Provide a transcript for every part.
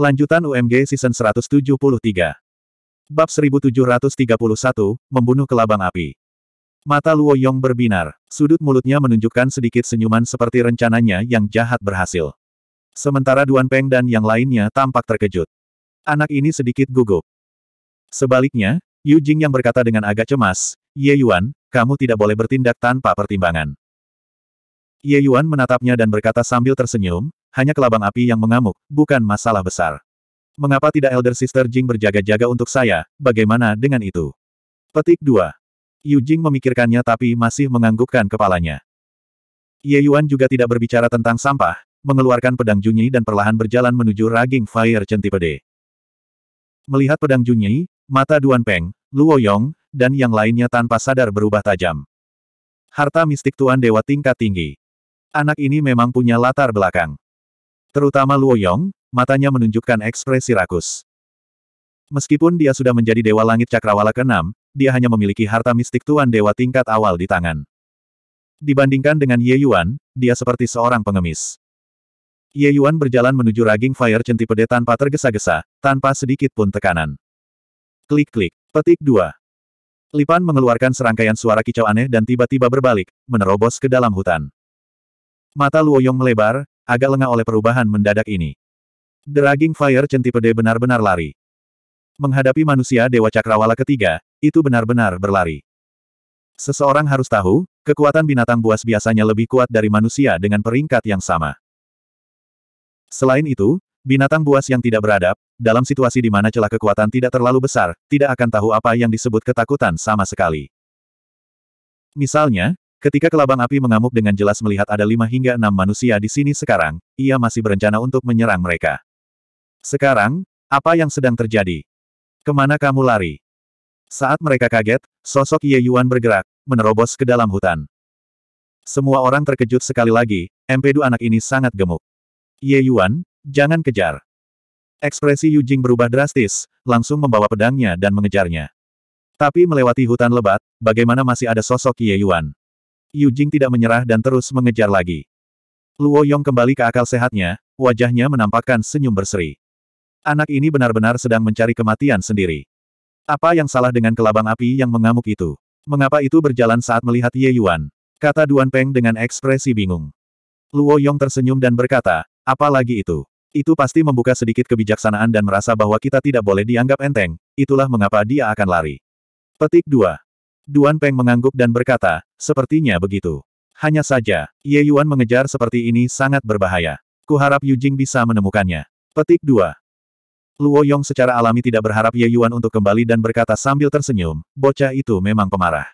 Lanjutan UMG Season 173. Bab 1731, Membunuh Kelabang Api. Mata Luo Yong berbinar, sudut mulutnya menunjukkan sedikit senyuman seperti rencananya yang jahat berhasil. Sementara Duan Peng dan yang lainnya tampak terkejut. Anak ini sedikit gugup. Sebaliknya, Yu Jing yang berkata dengan agak cemas, Ye Yuan, kamu tidak boleh bertindak tanpa pertimbangan. Ye Yuan menatapnya dan berkata sambil tersenyum, hanya kelabang api yang mengamuk, bukan masalah besar. Mengapa tidak Elder Sister Jing berjaga-jaga untuk saya, bagaimana dengan itu? Petik 2. Yu Jing memikirkannya tapi masih menganggukkan kepalanya. Ye Yuan juga tidak berbicara tentang sampah, mengeluarkan pedang Junyi dan perlahan berjalan menuju Raging Fire Centipede. Melihat pedang Junyi, mata Duan Peng, Luo Yong, dan yang lainnya tanpa sadar berubah tajam. Harta mistik Tuan Dewa tingkat tinggi. Anak ini memang punya latar belakang. Terutama Luo Yong, matanya menunjukkan ekspresi rakus. Meskipun dia sudah menjadi Dewa Langit Cakrawala ke-6, dia hanya memiliki harta mistik Tuan Dewa tingkat awal di tangan. Dibandingkan dengan Ye Yuan, dia seperti seorang pengemis. Ye Yuan berjalan menuju raging fire centipede tanpa tergesa-gesa, tanpa sedikit pun tekanan. Klik-klik. Petik 2. Lipan mengeluarkan serangkaian suara kicau aneh dan tiba-tiba berbalik, menerobos ke dalam hutan. Mata Luoyong melebar, agak lengah oleh perubahan mendadak ini. Dragging Fire Centipede benar-benar lari. Menghadapi manusia Dewa Cakrawala ketiga, itu benar-benar berlari. Seseorang harus tahu, kekuatan binatang buas biasanya lebih kuat dari manusia dengan peringkat yang sama. Selain itu, binatang buas yang tidak beradab, dalam situasi di mana celah kekuatan tidak terlalu besar, tidak akan tahu apa yang disebut ketakutan sama sekali. Misalnya, Ketika kelabang api mengamuk dengan jelas melihat ada lima hingga enam manusia di sini sekarang, ia masih berencana untuk menyerang mereka. Sekarang, apa yang sedang terjadi? Kemana kamu lari? Saat mereka kaget, sosok Ye Yuan bergerak, menerobos ke dalam hutan. Semua orang terkejut sekali lagi, empedu anak ini sangat gemuk. Ye Yuan, jangan kejar. Ekspresi Yu Jing berubah drastis, langsung membawa pedangnya dan mengejarnya. Tapi melewati hutan lebat, bagaimana masih ada sosok Ye Yuan? Yu Jing tidak menyerah dan terus mengejar lagi. Luo Yong kembali ke akal sehatnya, wajahnya menampakkan senyum berseri. Anak ini benar-benar sedang mencari kematian sendiri. Apa yang salah dengan kelabang api yang mengamuk itu? Mengapa itu berjalan saat melihat Ye Yuan? Kata Duan Peng dengan ekspresi bingung. Luo Yong tersenyum dan berkata, apa lagi itu? Itu pasti membuka sedikit kebijaksanaan dan merasa bahwa kita tidak boleh dianggap enteng, itulah mengapa dia akan lari. Petik 2. Duan Peng mengangguk dan berkata, sepertinya begitu. Hanya saja, Ye Yuan mengejar seperti ini sangat berbahaya. Kuharap Yu Jing bisa menemukannya. Petik 2. Luo Yong secara alami tidak berharap Ye Yuan untuk kembali dan berkata sambil tersenyum, bocah itu memang pemarah.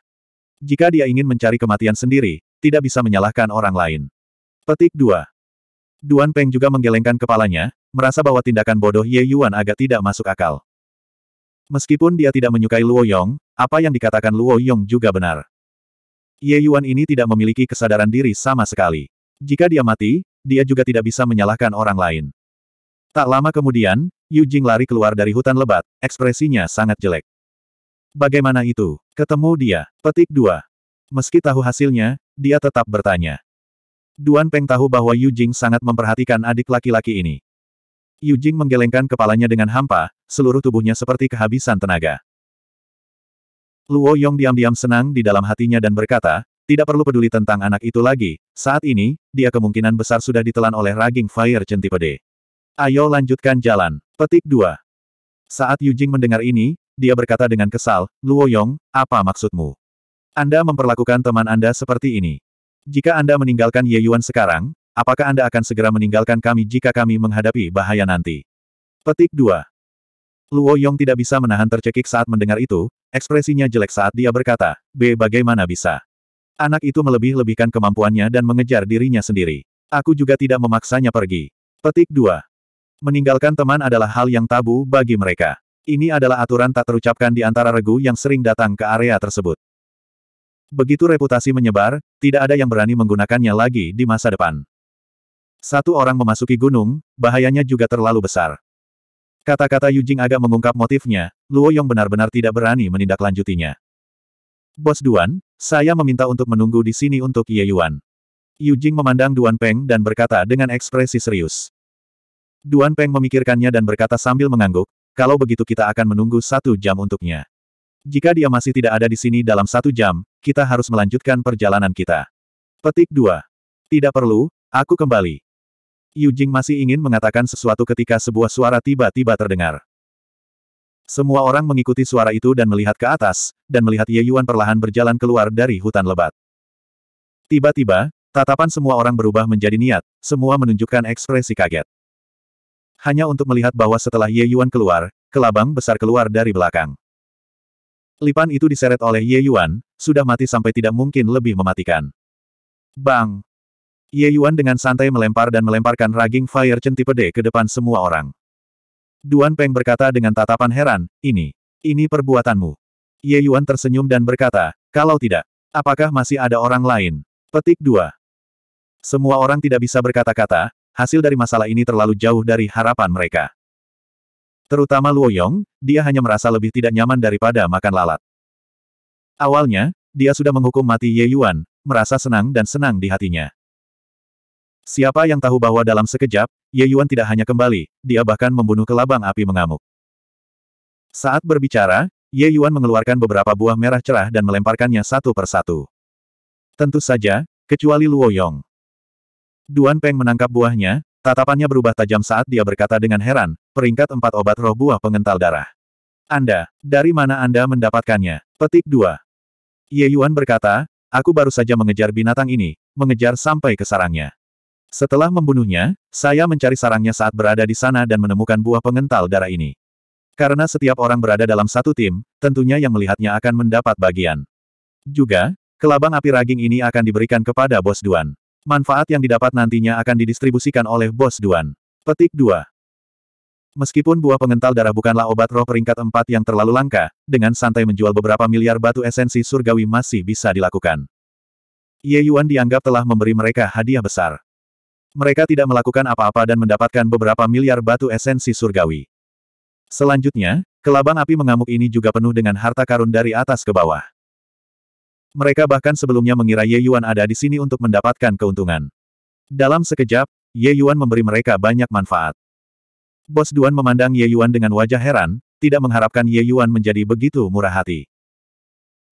Jika dia ingin mencari kematian sendiri, tidak bisa menyalahkan orang lain. Petik 2. Duan Peng juga menggelengkan kepalanya, merasa bahwa tindakan bodoh Ye Yuan agak tidak masuk akal. Meskipun dia tidak menyukai Luo Yong, apa yang dikatakan Luo Yong juga benar. Ye Yuan ini tidak memiliki kesadaran diri sama sekali. Jika dia mati, dia juga tidak bisa menyalahkan orang lain. Tak lama kemudian, Yu Jing lari keluar dari hutan lebat, ekspresinya sangat jelek. Bagaimana itu? Ketemu dia. Petik dua. Meski tahu hasilnya, dia tetap bertanya. Duan Peng tahu bahwa Yu Jing sangat memperhatikan adik laki-laki ini. Yu Jing menggelengkan kepalanya dengan hampa, seluruh tubuhnya seperti kehabisan tenaga. Luo Yong diam-diam senang di dalam hatinya dan berkata, tidak perlu peduli tentang anak itu lagi, saat ini, dia kemungkinan besar sudah ditelan oleh raging fire centipede. Ayo lanjutkan jalan. Petik 2. Saat Yujing mendengar ini, dia berkata dengan kesal, Luo Yong, apa maksudmu? Anda memperlakukan teman Anda seperti ini. Jika Anda meninggalkan Ye Yuan sekarang, apakah Anda akan segera meninggalkan kami jika kami menghadapi bahaya nanti? Petik 2. Luo oh Yong tidak bisa menahan tercekik saat mendengar itu, ekspresinya jelek saat dia berkata, B bagaimana bisa? Anak itu melebih-lebihkan kemampuannya dan mengejar dirinya sendiri. Aku juga tidak memaksanya pergi. Petik 2. Meninggalkan teman adalah hal yang tabu bagi mereka. Ini adalah aturan tak terucapkan di antara regu yang sering datang ke area tersebut. Begitu reputasi menyebar, tidak ada yang berani menggunakannya lagi di masa depan. Satu orang memasuki gunung, bahayanya juga terlalu besar. Kata-kata Yujing agak mengungkap motifnya, Luo Yong benar-benar tidak berani menindaklanjutinya. Bos Duan, saya meminta untuk menunggu di sini untuk Ye Yuan. Yujing memandang Duan Peng dan berkata dengan ekspresi serius. Duan Peng memikirkannya dan berkata sambil mengangguk, kalau begitu kita akan menunggu satu jam untuknya. Jika dia masih tidak ada di sini dalam satu jam, kita harus melanjutkan perjalanan kita. Petik 2. Tidak perlu, aku kembali. Yu Jing masih ingin mengatakan sesuatu ketika sebuah suara tiba-tiba terdengar. Semua orang mengikuti suara itu dan melihat ke atas, dan melihat Ye Yuan perlahan berjalan keluar dari hutan lebat. Tiba-tiba, tatapan semua orang berubah menjadi niat, semua menunjukkan ekspresi kaget. Hanya untuk melihat bahwa setelah Ye Yuan keluar, kelabang besar keluar dari belakang. Lipan itu diseret oleh Ye Yuan, sudah mati sampai tidak mungkin lebih mematikan. Bang! Ye Yuan dengan santai melempar dan melemparkan raging fire centipede ke depan semua orang. Duan Peng berkata dengan tatapan heran, ini, ini perbuatanmu. Ye Yuan tersenyum dan berkata, kalau tidak, apakah masih ada orang lain? Petik 2. Semua orang tidak bisa berkata-kata, hasil dari masalah ini terlalu jauh dari harapan mereka. Terutama Luo Yong, dia hanya merasa lebih tidak nyaman daripada makan lalat. Awalnya, dia sudah menghukum mati Ye Yuan, merasa senang dan senang di hatinya. Siapa yang tahu bahwa dalam sekejap, Ye Yuan tidak hanya kembali, dia bahkan membunuh kelabang api mengamuk. Saat berbicara, Ye Yuan mengeluarkan beberapa buah merah cerah dan melemparkannya satu persatu. Tentu saja, kecuali Luo Yong. Duan Peng menangkap buahnya, tatapannya berubah tajam saat dia berkata dengan heran, peringkat empat obat roh buah pengental darah. Anda, dari mana Anda mendapatkannya? Petik 2. Ye Yuan berkata, aku baru saja mengejar binatang ini, mengejar sampai ke sarangnya. Setelah membunuhnya, saya mencari sarangnya saat berada di sana dan menemukan buah pengental darah ini. Karena setiap orang berada dalam satu tim, tentunya yang melihatnya akan mendapat bagian. Juga, kelabang api raging ini akan diberikan kepada bos Duan. Manfaat yang didapat nantinya akan didistribusikan oleh bos Duan. Petik 2. Meskipun buah pengental darah bukanlah obat roh peringkat 4 yang terlalu langka, dengan santai menjual beberapa miliar batu esensi surgawi masih bisa dilakukan. Ye Yuan dianggap telah memberi mereka hadiah besar. Mereka tidak melakukan apa-apa dan mendapatkan beberapa miliar batu esensi surgawi. Selanjutnya, kelabang api mengamuk ini juga penuh dengan harta karun dari atas ke bawah. Mereka bahkan sebelumnya mengira Ye Yuan ada di sini untuk mendapatkan keuntungan. Dalam sekejap, Ye Yuan memberi mereka banyak manfaat. Bos Duan memandang Ye Yuan dengan wajah heran, tidak mengharapkan Ye Yuan menjadi begitu murah hati.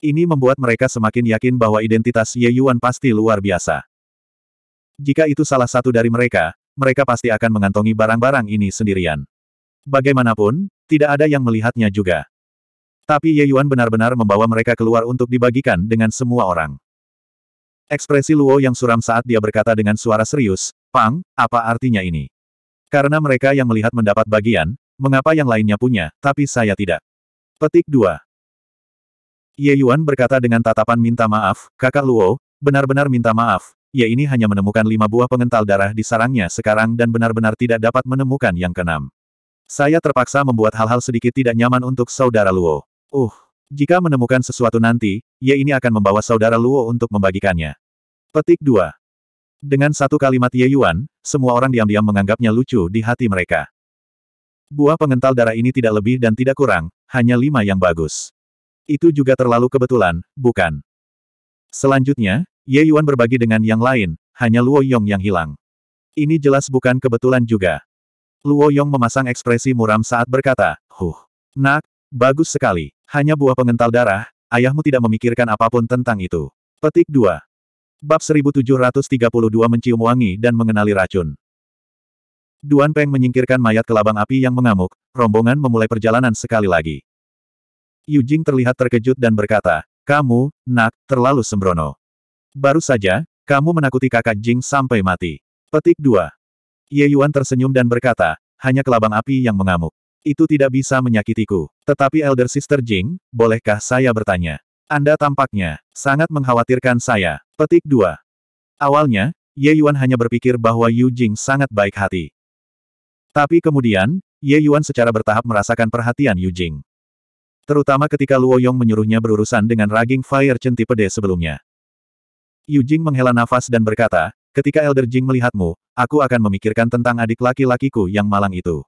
Ini membuat mereka semakin yakin bahwa identitas Ye Yuan pasti luar biasa. Jika itu salah satu dari mereka, mereka pasti akan mengantongi barang-barang ini sendirian. Bagaimanapun, tidak ada yang melihatnya juga. Tapi Ye Yuan benar-benar membawa mereka keluar untuk dibagikan dengan semua orang. Ekspresi Luo yang suram saat dia berkata dengan suara serius, Pang, apa artinya ini? Karena mereka yang melihat mendapat bagian, mengapa yang lainnya punya, tapi saya tidak. Petik 2. Ye Yuan berkata dengan tatapan minta maaf, kakak Luo, benar-benar minta maaf, ia ini hanya menemukan lima buah pengental darah di sarangnya sekarang dan benar-benar tidak dapat menemukan yang keenam. Saya terpaksa membuat hal-hal sedikit tidak nyaman untuk saudara Luo. Uh, jika menemukan sesuatu nanti, ia ini akan membawa saudara Luo untuk membagikannya. Petik 2. Dengan satu kalimat Ye Yuan, semua orang diam-diam menganggapnya lucu di hati mereka. Buah pengental darah ini tidak lebih dan tidak kurang, hanya lima yang bagus. Itu juga terlalu kebetulan, bukan? Selanjutnya, Ye Yuan berbagi dengan yang lain, hanya Luo Yong yang hilang. Ini jelas bukan kebetulan juga. Luo Yong memasang ekspresi muram saat berkata, Huh, nak, bagus sekali. Hanya buah pengental darah, ayahmu tidak memikirkan apapun tentang itu. Petik 2. Bab 1732 mencium wangi dan mengenali racun. Duan Peng menyingkirkan mayat ke labang api yang mengamuk, rombongan memulai perjalanan sekali lagi. Yu Jing terlihat terkejut dan berkata, kamu, nak, terlalu sembrono. Baru saja, kamu menakuti kakak Jing sampai mati. Petik 2. Ye Yuan tersenyum dan berkata, hanya kelabang api yang mengamuk. Itu tidak bisa menyakitiku. Tetapi Elder Sister Jing, bolehkah saya bertanya? Anda tampaknya sangat mengkhawatirkan saya. Petik 2. Awalnya, Ye Yuan hanya berpikir bahwa Yu Jing sangat baik hati. Tapi kemudian, Ye Yuan secara bertahap merasakan perhatian Yu Jing. Terutama ketika Luo Yong menyuruhnya berurusan dengan raging fire centipede sebelumnya. Yu Jing menghela nafas dan berkata, ketika Elder Jing melihatmu, aku akan memikirkan tentang adik laki-lakiku yang malang itu.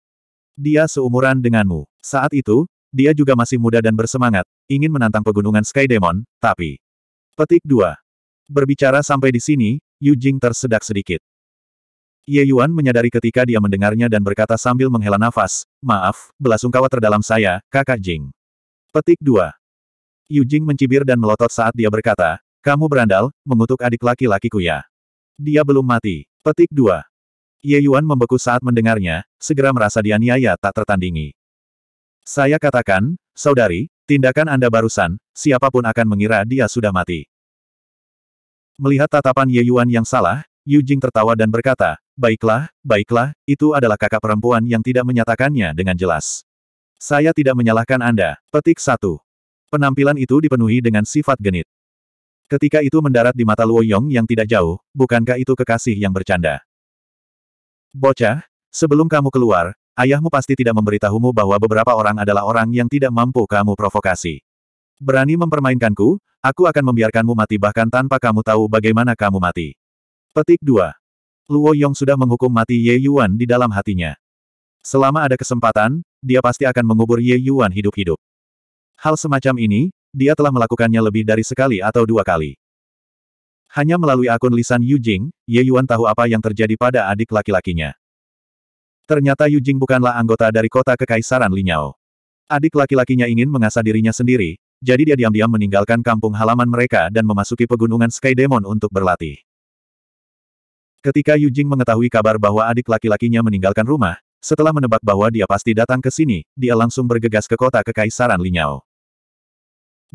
Dia seumuran denganmu. Saat itu, dia juga masih muda dan bersemangat, ingin menantang pegunungan Sky Demon, tapi... Petik 2. Berbicara sampai di sini, Yu Jing tersedak sedikit. Ye Yuan menyadari ketika dia mendengarnya dan berkata sambil menghela nafas, Maaf, belasungkawa terdalam saya, kakak Jing. Petik 2. Yu Jing mencibir dan melotot saat dia berkata, kamu berandal, mengutuk adik laki-lakiku ya. Dia belum mati. Petik 2. Ye Yuan membeku saat mendengarnya, segera merasa dianiaya tak tertandingi. Saya katakan, saudari, tindakan Anda barusan, siapapun akan mengira dia sudah mati. Melihat tatapan Ye Yuan yang salah, Yu Jing tertawa dan berkata, Baiklah, baiklah, itu adalah kakak perempuan yang tidak menyatakannya dengan jelas. Saya tidak menyalahkan Anda. Petik 1. Penampilan itu dipenuhi dengan sifat genit. Ketika itu mendarat di mata Luo Yong yang tidak jauh, bukankah itu kekasih yang bercanda? Bocah, sebelum kamu keluar, ayahmu pasti tidak memberitahumu bahwa beberapa orang adalah orang yang tidak mampu kamu provokasi. Berani mempermainkanku, aku akan membiarkanmu mati bahkan tanpa kamu tahu bagaimana kamu mati. Petik 2. Luo Yong sudah menghukum mati Ye Yuan di dalam hatinya. Selama ada kesempatan, dia pasti akan mengubur Ye Yuan hidup-hidup. Hal semacam ini, dia telah melakukannya lebih dari sekali atau dua kali. Hanya melalui akun lisan Yu Jing, Ye Yuan tahu apa yang terjadi pada adik laki-lakinya. Ternyata Yu Jing bukanlah anggota dari kota kekaisaran Linyao. Adik laki-lakinya ingin mengasah dirinya sendiri, jadi dia diam-diam meninggalkan kampung halaman mereka dan memasuki pegunungan Sky Demon untuk berlatih. Ketika Yu Jing mengetahui kabar bahwa adik laki-lakinya meninggalkan rumah, setelah menebak bahwa dia pasti datang ke sini, dia langsung bergegas ke kota kekaisaran Linyao.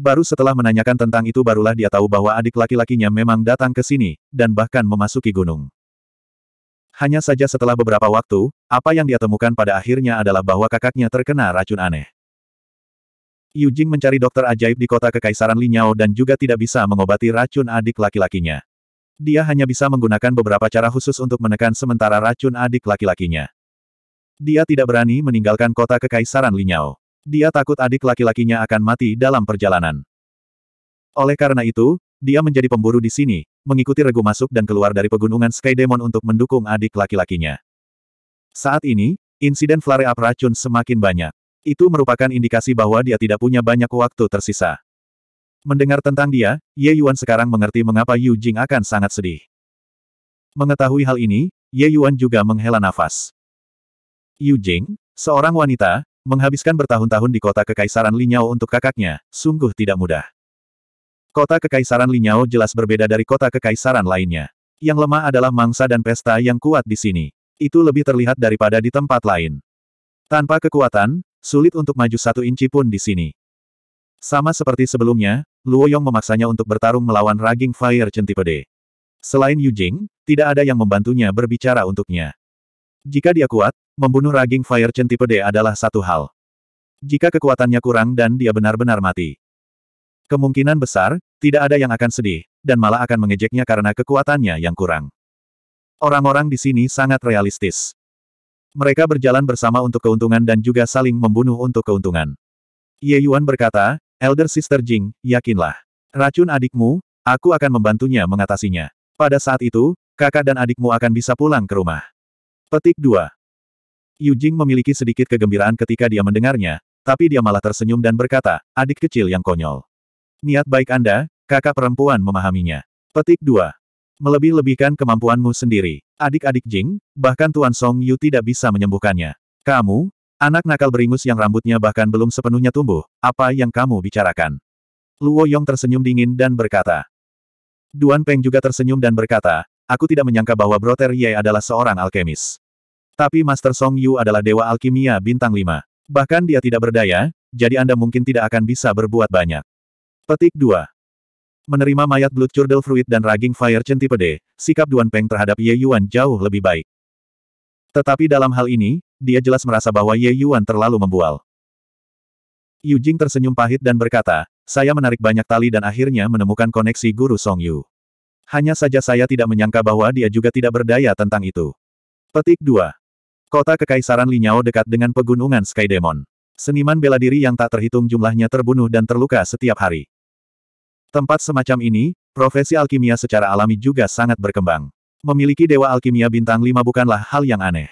Baru setelah menanyakan tentang itu barulah dia tahu bahwa adik laki-lakinya memang datang ke sini, dan bahkan memasuki gunung. Hanya saja setelah beberapa waktu, apa yang dia temukan pada akhirnya adalah bahwa kakaknya terkena racun aneh. Yu Jing mencari dokter ajaib di kota Kekaisaran Linyao dan juga tidak bisa mengobati racun adik laki-lakinya. Dia hanya bisa menggunakan beberapa cara khusus untuk menekan sementara racun adik laki-lakinya. Dia tidak berani meninggalkan kota Kekaisaran Linyao. Dia takut adik laki-lakinya akan mati dalam perjalanan. Oleh karena itu, dia menjadi pemburu di sini, mengikuti regu masuk dan keluar dari pegunungan Sky Demon untuk mendukung adik laki-lakinya. Saat ini, insiden flare up racun semakin banyak. Itu merupakan indikasi bahwa dia tidak punya banyak waktu tersisa. Mendengar tentang dia, Ye Yuan sekarang mengerti mengapa Yu Jing akan sangat sedih. Mengetahui hal ini, Ye Yuan juga menghela nafas. Yu Jing, seorang wanita, Menghabiskan bertahun-tahun di kota Kekaisaran Linyao untuk kakaknya, sungguh tidak mudah. Kota Kekaisaran Linyao jelas berbeda dari kota kekaisaran lainnya. Yang lemah adalah mangsa dan pesta yang kuat di sini. Itu lebih terlihat daripada di tempat lain. Tanpa kekuatan, sulit untuk maju satu inci pun di sini. Sama seperti sebelumnya, Luo Yong memaksanya untuk bertarung melawan Raging Fire Centipede. Selain Yu Jing, tidak ada yang membantunya berbicara untuknya. Jika dia kuat, membunuh raging Fire Centipede adalah satu hal. Jika kekuatannya kurang dan dia benar-benar mati. Kemungkinan besar, tidak ada yang akan sedih, dan malah akan mengejeknya karena kekuatannya yang kurang. Orang-orang di sini sangat realistis. Mereka berjalan bersama untuk keuntungan dan juga saling membunuh untuk keuntungan. Ye Yuan berkata, Elder Sister Jing, yakinlah. Racun adikmu, aku akan membantunya mengatasinya. Pada saat itu, kakak dan adikmu akan bisa pulang ke rumah. Petik 2. Yu Jing memiliki sedikit kegembiraan ketika dia mendengarnya, tapi dia malah tersenyum dan berkata, adik kecil yang konyol. Niat baik Anda, kakak perempuan memahaminya. Petik 2. Melebih-lebihkan kemampuanmu sendiri. Adik-adik Jing, bahkan Tuan Song Yu tidak bisa menyembuhkannya. Kamu, anak nakal beringus yang rambutnya bahkan belum sepenuhnya tumbuh, apa yang kamu bicarakan? Luo Yong tersenyum dingin dan berkata. Duan Peng juga tersenyum dan berkata, aku tidak menyangka bahwa Broter Ye adalah seorang alkemis. Tapi Master Song Yu adalah dewa alkimia bintang 5. Bahkan dia tidak berdaya, jadi Anda mungkin tidak akan bisa berbuat banyak. Petik 2. Menerima mayat Blood Curdle Fruit dan Raging Fire Centipede, sikap Duan Peng terhadap Ye Yuan jauh lebih baik. Tetapi dalam hal ini, dia jelas merasa bahwa Ye Yuan terlalu membual. Yu Jing tersenyum pahit dan berkata, saya menarik banyak tali dan akhirnya menemukan koneksi guru Song Yu. Hanya saja saya tidak menyangka bahwa dia juga tidak berdaya tentang itu. Petik 2. Kota Kekaisaran Linyao dekat dengan pegunungan Sky Demon. Seniman bela diri yang tak terhitung jumlahnya terbunuh dan terluka setiap hari. Tempat semacam ini, profesi alkimia secara alami juga sangat berkembang. Memiliki dewa alkimia bintang 5 bukanlah hal yang aneh.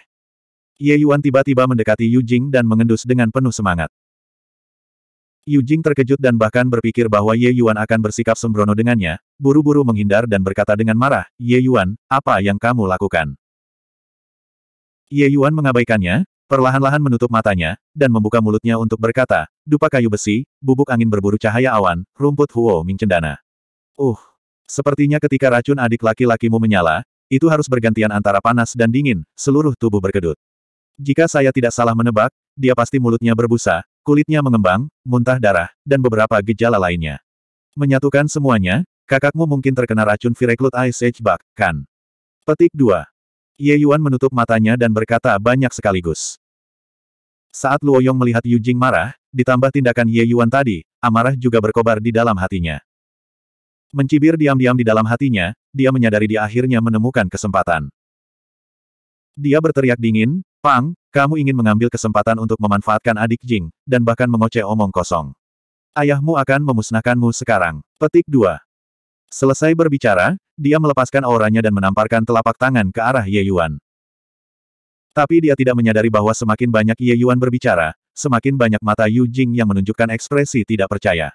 Ye Yuan tiba-tiba mendekati Yu Jing dan mengendus dengan penuh semangat. Yu Jing terkejut dan bahkan berpikir bahwa Ye Yuan akan bersikap sembrono dengannya, buru-buru menghindar dan berkata dengan marah, Ye Yuan, apa yang kamu lakukan? Ye Yuan mengabaikannya, perlahan-lahan menutup matanya, dan membuka mulutnya untuk berkata, dupa kayu besi, bubuk angin berburu cahaya awan, rumput huo ming cendana. Uh, sepertinya ketika racun adik laki-lakimu menyala, itu harus bergantian antara panas dan dingin, seluruh tubuh berkedut. Jika saya tidak salah menebak, dia pasti mulutnya berbusa, kulitnya mengembang, muntah darah, dan beberapa gejala lainnya. Menyatukan semuanya, kakakmu mungkin terkena racun Fireclut Ice Age Bug, kan? Petik 2. Ye Yuan menutup matanya dan berkata banyak sekaligus. Saat Luo Yong melihat Yu Jing marah, ditambah tindakan Ye Yuan tadi, amarah juga berkobar di dalam hatinya. Mencibir diam-diam di dalam hatinya, dia menyadari dia akhirnya menemukan kesempatan. Dia berteriak dingin, Pang, kamu ingin mengambil kesempatan untuk memanfaatkan adik Jing, dan bahkan mengoceh omong kosong. Ayahmu akan memusnahkanmu sekarang. Petik 2. Selesai berbicara, dia melepaskan auranya dan menamparkan telapak tangan ke arah Ye Yuan. Tapi dia tidak menyadari bahwa semakin banyak Ye Yuan berbicara, semakin banyak mata Yu Jing yang menunjukkan ekspresi tidak percaya.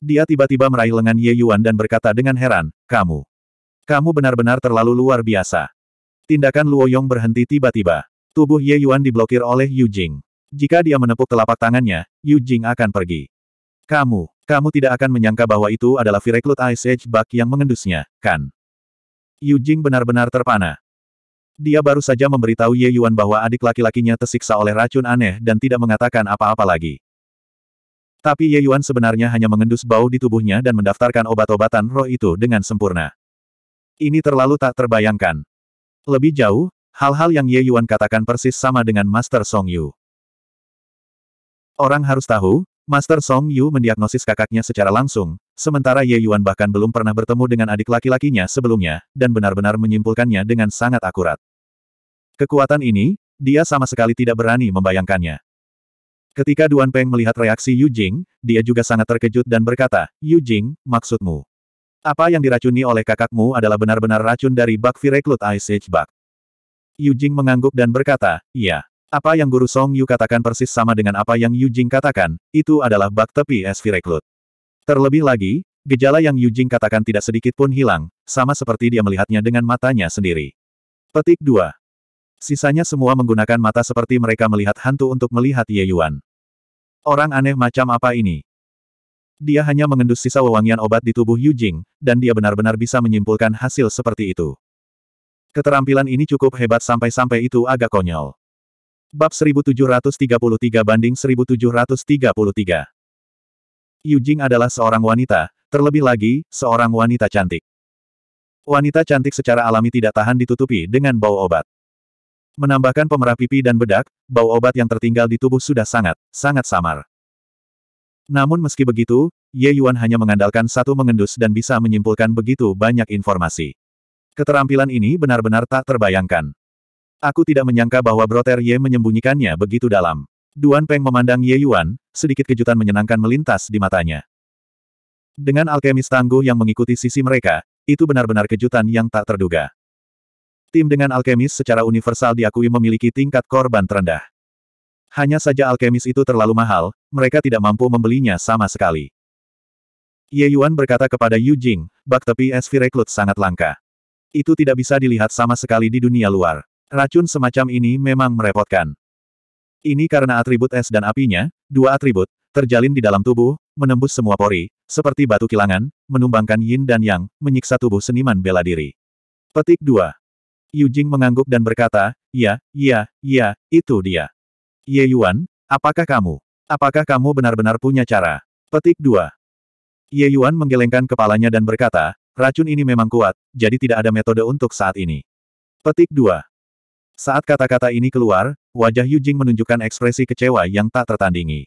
Dia tiba-tiba meraih lengan Ye Yuan dan berkata dengan heran, Kamu. Kamu benar-benar terlalu luar biasa. Tindakan Luo Yong berhenti tiba-tiba. Tubuh Ye Yuan diblokir oleh Yu Jing. Jika dia menepuk telapak tangannya, Yu Jing akan pergi. Kamu. Kamu tidak akan menyangka bahwa itu adalah Vireklot Ice Age Bug yang mengendusnya, kan? Yu Jing benar-benar terpana. Dia baru saja memberitahu Ye Yuan bahwa adik laki-lakinya tersiksa oleh racun aneh dan tidak mengatakan apa-apa lagi. Tapi Ye Yuan sebenarnya hanya mengendus bau di tubuhnya dan mendaftarkan obat-obatan roh itu dengan sempurna. Ini terlalu tak terbayangkan. Lebih jauh, hal-hal yang Ye Yuan katakan persis sama dengan Master Song Yu. Orang harus tahu, Master Song Yu mendiagnosis kakaknya secara langsung, sementara Ye Yuan bahkan belum pernah bertemu dengan adik laki-lakinya sebelumnya, dan benar-benar menyimpulkannya dengan sangat akurat. Kekuatan ini, dia sama sekali tidak berani membayangkannya. Ketika Duan Peng melihat reaksi Yu Jing, dia juga sangat terkejut dan berkata, Yu Jing, maksudmu. Apa yang diracuni oleh kakakmu adalah benar-benar racun dari bak Vireklute Ice Age Bak. Yu Jing mengangguk dan berkata, iya. Apa yang Guru Song Yu katakan persis sama dengan apa yang Yu Jing katakan, itu adalah bak tepi es vireklut. Terlebih lagi, gejala yang Yu Jing katakan tidak sedikit pun hilang, sama seperti dia melihatnya dengan matanya sendiri. Petik 2. Sisanya semua menggunakan mata seperti mereka melihat hantu untuk melihat Ye Yuan. Orang aneh macam apa ini? Dia hanya mengendus sisa wewangian obat di tubuh Yu Jing, dan dia benar-benar bisa menyimpulkan hasil seperti itu. Keterampilan ini cukup hebat sampai-sampai itu agak konyol. Bab 1733 banding 1733 Yu Jing adalah seorang wanita, terlebih lagi, seorang wanita cantik. Wanita cantik secara alami tidak tahan ditutupi dengan bau obat. Menambahkan pemerah pipi dan bedak, bau obat yang tertinggal di tubuh sudah sangat, sangat samar. Namun meski begitu, Ye Yuan hanya mengandalkan satu mengendus dan bisa menyimpulkan begitu banyak informasi. Keterampilan ini benar-benar tak terbayangkan. Aku tidak menyangka bahwa Broter Ye menyembunyikannya begitu dalam. Duan Peng memandang Ye Yuan, sedikit kejutan menyenangkan melintas di matanya. Dengan alkemis tangguh yang mengikuti sisi mereka, itu benar-benar kejutan yang tak terduga. Tim dengan alkemis secara universal diakui memiliki tingkat korban terendah. Hanya saja alkemis itu terlalu mahal, mereka tidak mampu membelinya sama sekali. Ye Yuan berkata kepada Yu Jing, bak tepi es sangat langka. Itu tidak bisa dilihat sama sekali di dunia luar. Racun semacam ini memang merepotkan. Ini karena atribut es dan apinya, dua atribut, terjalin di dalam tubuh, menembus semua pori, seperti batu kilangan, menumbangkan yin dan yang, menyiksa tubuh seniman bela diri. Petik 2. Yu Jing mengangguk dan berkata, ya, ya, ya, itu dia. Ye Yuan, apakah kamu? Apakah kamu benar-benar punya cara? Petik 2. Ye Yuan menggelengkan kepalanya dan berkata, racun ini memang kuat, jadi tidak ada metode untuk saat ini. Petik 2. Saat kata-kata ini keluar, wajah Yu Jing menunjukkan ekspresi kecewa yang tak tertandingi.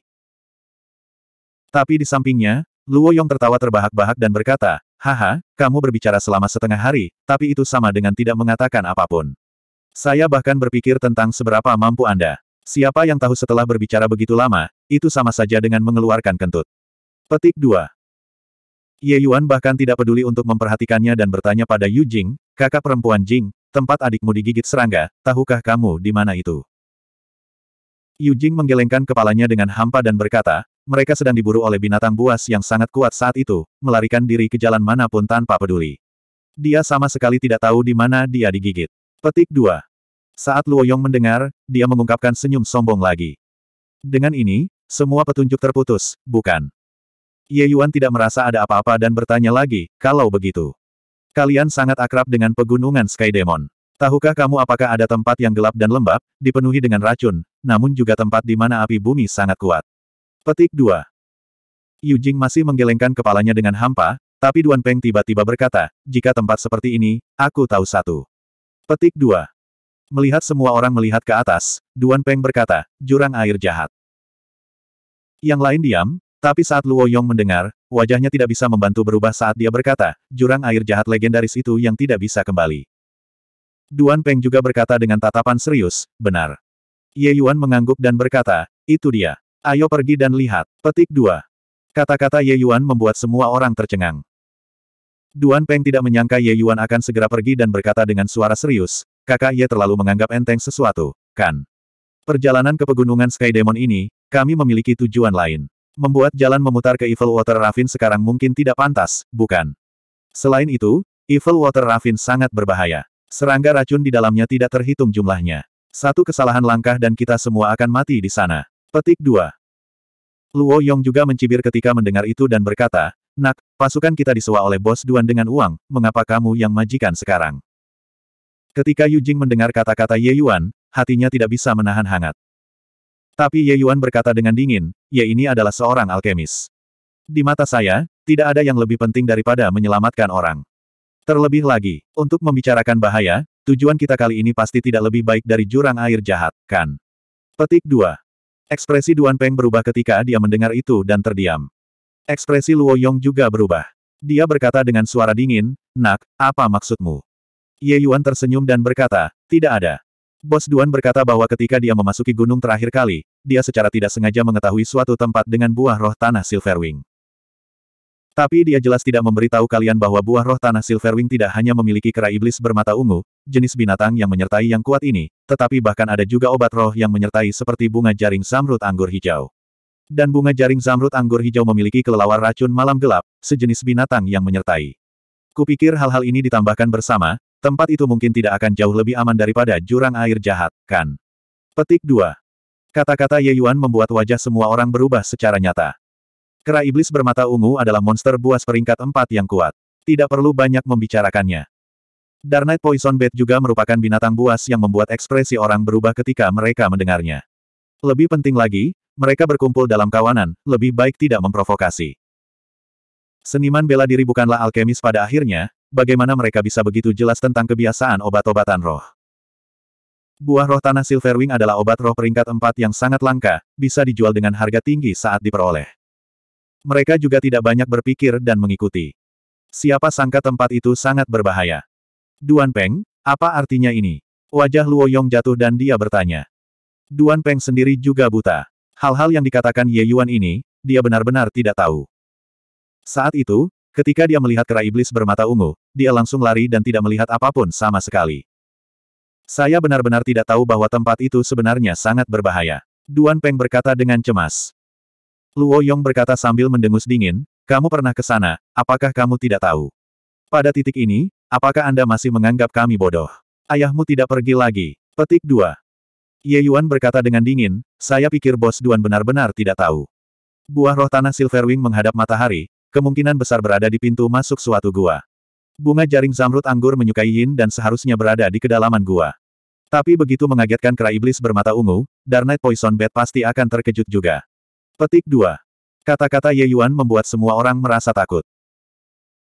Tapi di sampingnya, Luo Yong tertawa terbahak-bahak dan berkata, Haha, kamu berbicara selama setengah hari, tapi itu sama dengan tidak mengatakan apapun. Saya bahkan berpikir tentang seberapa mampu Anda. Siapa yang tahu setelah berbicara begitu lama, itu sama saja dengan mengeluarkan kentut. Petik 2. Ye Yuan bahkan tidak peduli untuk memperhatikannya dan bertanya pada Yu Jing, kakak perempuan Jing, Tempat adikmu digigit serangga, tahukah kamu di mana itu? Yu Jing menggelengkan kepalanya dengan hampa dan berkata, mereka sedang diburu oleh binatang buas yang sangat kuat saat itu, melarikan diri ke jalan manapun tanpa peduli. Dia sama sekali tidak tahu di mana dia digigit. Petik 2. Saat Luo Yong mendengar, dia mengungkapkan senyum sombong lagi. Dengan ini, semua petunjuk terputus, bukan? Ye Yuan tidak merasa ada apa-apa dan bertanya lagi, kalau begitu. Kalian sangat akrab dengan pegunungan Sky Demon. Tahukah kamu apakah ada tempat yang gelap dan lembab, dipenuhi dengan racun, namun juga tempat di mana api bumi sangat kuat? Petik 2. Jing masih menggelengkan kepalanya dengan hampa, tapi Duan Peng tiba-tiba berkata, jika tempat seperti ini, aku tahu satu. Petik 2. Melihat semua orang melihat ke atas, Duan Peng berkata, jurang air jahat. Yang lain diam, tapi saat Luo Yong mendengar, wajahnya tidak bisa membantu berubah saat dia berkata, jurang air jahat legendaris itu yang tidak bisa kembali. Duan Peng juga berkata dengan tatapan serius, benar. Ye Yuan mengangguk dan berkata, itu dia. Ayo pergi dan lihat. Petik 2. Kata-kata Ye Yuan membuat semua orang tercengang. Duan Peng tidak menyangka Ye Yuan akan segera pergi dan berkata dengan suara serius, kakak Ye terlalu menganggap enteng sesuatu, kan? Perjalanan ke pegunungan Sky Demon ini, kami memiliki tujuan lain membuat jalan memutar ke Evil Water Raffin sekarang mungkin tidak pantas, bukan? Selain itu, Evil Water Raffin sangat berbahaya. Serangga racun di dalamnya tidak terhitung jumlahnya. Satu kesalahan langkah dan kita semua akan mati di sana. Petik 2. Luo Yong juga mencibir ketika mendengar itu dan berkata, Nak, pasukan kita disewa oleh bos Duan dengan uang, mengapa kamu yang majikan sekarang? Ketika Yu Jing mendengar kata-kata Ye Yuan, hatinya tidak bisa menahan hangat. Tapi Ye Yuan berkata dengan dingin, ya ini adalah seorang alkemis. Di mata saya, tidak ada yang lebih penting daripada menyelamatkan orang. Terlebih lagi, untuk membicarakan bahaya, tujuan kita kali ini pasti tidak lebih baik dari jurang air jahat, kan? Petik 2. Ekspresi Duan Peng berubah ketika dia mendengar itu dan terdiam. Ekspresi Luo Yong juga berubah. Dia berkata dengan suara dingin, Nak, apa maksudmu? Ye Yuan tersenyum dan berkata, tidak ada. Bos Duan berkata bahwa ketika dia memasuki gunung terakhir kali, dia secara tidak sengaja mengetahui suatu tempat dengan buah roh tanah Silverwing. Tapi dia jelas tidak memberitahu kalian bahwa buah roh tanah Silverwing tidak hanya memiliki kera iblis bermata ungu, jenis binatang yang menyertai yang kuat ini, tetapi bahkan ada juga obat roh yang menyertai seperti bunga jaring zamrud anggur hijau dan bunga jaring zamrud anggur hijau memiliki kelelawar racun malam gelap, sejenis binatang yang menyertai. Kupikir hal-hal ini ditambahkan bersama, Tempat itu mungkin tidak akan jauh lebih aman daripada jurang air jahat, kan? Petik 2. Kata-kata Ye Yuan membuat wajah semua orang berubah secara nyata. Kera iblis bermata ungu adalah monster buas peringkat 4 yang kuat. Tidak perlu banyak membicarakannya. Darnight Poison Bat juga merupakan binatang buas yang membuat ekspresi orang berubah ketika mereka mendengarnya. Lebih penting lagi, mereka berkumpul dalam kawanan, lebih baik tidak memprovokasi. Seniman bela diri bukanlah alkemis pada akhirnya, bagaimana mereka bisa begitu jelas tentang kebiasaan obat-obatan roh. Buah roh tanah Silverwing adalah obat roh peringkat empat yang sangat langka, bisa dijual dengan harga tinggi saat diperoleh. Mereka juga tidak banyak berpikir dan mengikuti. Siapa sangka tempat itu sangat berbahaya. Duan Peng, apa artinya ini? Wajah Luo Yong jatuh dan dia bertanya. Duan Peng sendiri juga buta. Hal-hal yang dikatakan Ye Yuan ini, dia benar-benar tidak tahu. Saat itu, Ketika dia melihat kera iblis bermata ungu, dia langsung lari dan tidak melihat apapun sama sekali. Saya benar-benar tidak tahu bahwa tempat itu sebenarnya sangat berbahaya. Duan Peng berkata dengan cemas. Luo Yong berkata sambil mendengus dingin, kamu pernah ke sana, apakah kamu tidak tahu? Pada titik ini, apakah Anda masih menganggap kami bodoh? Ayahmu tidak pergi lagi. Petik 2. Ye Yuan berkata dengan dingin, saya pikir bos Duan benar-benar tidak tahu. Buah roh tanah Silverwing menghadap matahari, Kemungkinan besar berada di pintu masuk suatu gua. Bunga jaring zamrud anggur menyukai Yin dan seharusnya berada di kedalaman gua. Tapi begitu mengagetkan kera iblis bermata ungu, Darnight Poison Bat pasti akan terkejut juga. Petik 2. Kata-kata Ye Yuan membuat semua orang merasa takut.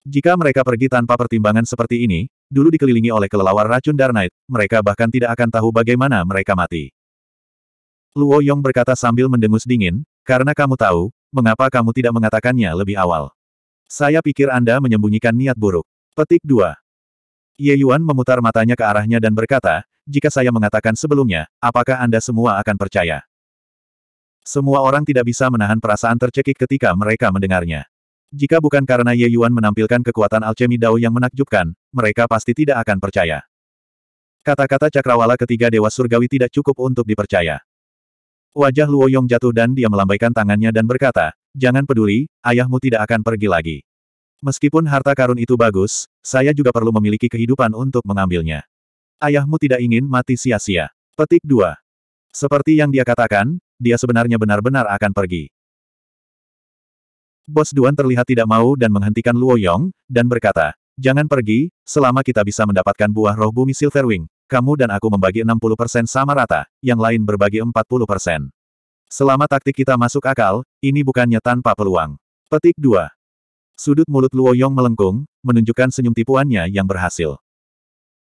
Jika mereka pergi tanpa pertimbangan seperti ini, dulu dikelilingi oleh kelelawar racun Darnight, mereka bahkan tidak akan tahu bagaimana mereka mati. Luo Yong berkata sambil mendengus dingin, karena kamu tahu, mengapa kamu tidak mengatakannya lebih awal? Saya pikir Anda menyembunyikan niat buruk. Petik 2. Ye Yuan memutar matanya ke arahnya dan berkata, jika saya mengatakan sebelumnya, apakah Anda semua akan percaya? Semua orang tidak bisa menahan perasaan tercekik ketika mereka mendengarnya. Jika bukan karena Ye Yuan menampilkan kekuatan alchemy Dao yang menakjubkan, mereka pasti tidak akan percaya. Kata-kata cakrawala ketiga Dewa Surgawi tidak cukup untuk dipercaya. Wajah Luo Yong jatuh dan dia melambaikan tangannya dan berkata, Jangan peduli, ayahmu tidak akan pergi lagi. Meskipun harta karun itu bagus, saya juga perlu memiliki kehidupan untuk mengambilnya. Ayahmu tidak ingin mati sia-sia. Petik 2. Seperti yang dia katakan, dia sebenarnya benar-benar akan pergi. Bos Duan terlihat tidak mau dan menghentikan Luo Yong, dan berkata, Jangan pergi, selama kita bisa mendapatkan buah roh bumi Silverwing, kamu dan aku membagi 60% sama rata, yang lain berbagi 40%. Selama taktik kita masuk akal, ini bukannya tanpa peluang. Petik 2. Sudut mulut Luo Yong melengkung, menunjukkan senyum tipuannya yang berhasil.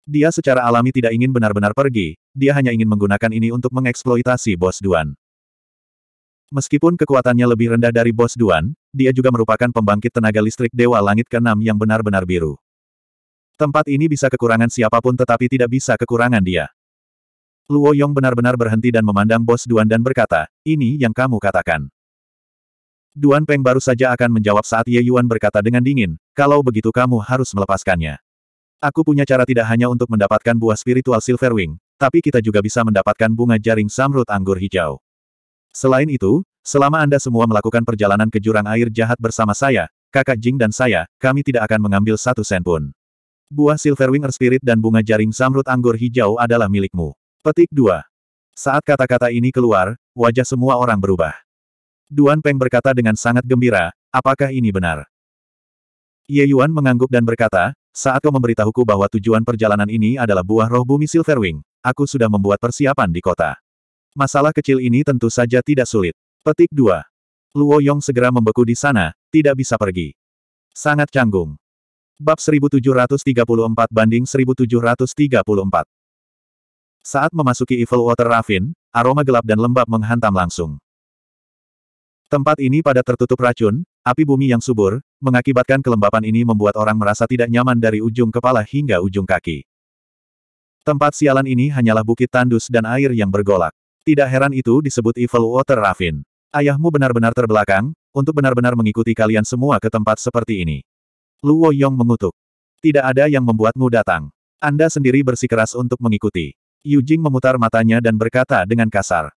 Dia secara alami tidak ingin benar-benar pergi, dia hanya ingin menggunakan ini untuk mengeksploitasi bos Duan. Meskipun kekuatannya lebih rendah dari bos Duan, dia juga merupakan pembangkit tenaga listrik Dewa Langit ke-6 yang benar-benar biru. Tempat ini bisa kekurangan siapapun tetapi tidak bisa kekurangan dia. Luo Yong benar-benar berhenti dan memandang bos Duan dan berkata, ini yang kamu katakan. Duan Peng baru saja akan menjawab saat Ye Yuan berkata dengan dingin, kalau begitu kamu harus melepaskannya. Aku punya cara tidak hanya untuk mendapatkan buah spiritual Silverwing, tapi kita juga bisa mendapatkan bunga jaring samrut anggur hijau. Selain itu, selama Anda semua melakukan perjalanan ke jurang air jahat bersama saya, kakak Jing dan saya, kami tidak akan mengambil satu sen pun. Buah Silverwing Spirit dan bunga jaring zamrud anggur hijau adalah milikmu. Petik 2. Saat kata-kata ini keluar, wajah semua orang berubah. Duan Peng berkata dengan sangat gembira, apakah ini benar? Ye Yuan mengangguk dan berkata, saat kau memberitahuku bahwa tujuan perjalanan ini adalah buah roh bumi Silverwing, aku sudah membuat persiapan di kota. Masalah kecil ini tentu saja tidak sulit. Petik 2. Luo Yong segera membeku di sana, tidak bisa pergi. Sangat canggung. Bab 1734 banding 1734 Saat memasuki Evil Water Ravine, aroma gelap dan lembab menghantam langsung. Tempat ini pada tertutup racun, api bumi yang subur, mengakibatkan kelembapan ini membuat orang merasa tidak nyaman dari ujung kepala hingga ujung kaki. Tempat sialan ini hanyalah bukit tandus dan air yang bergolak. Tidak heran itu disebut Evil Water Ravine. Ayahmu benar-benar terbelakang, untuk benar-benar mengikuti kalian semua ke tempat seperti ini. Luo Yong mengutuk. Tidak ada yang membuatmu datang. Anda sendiri bersikeras untuk mengikuti. Yu Jing memutar matanya dan berkata dengan kasar.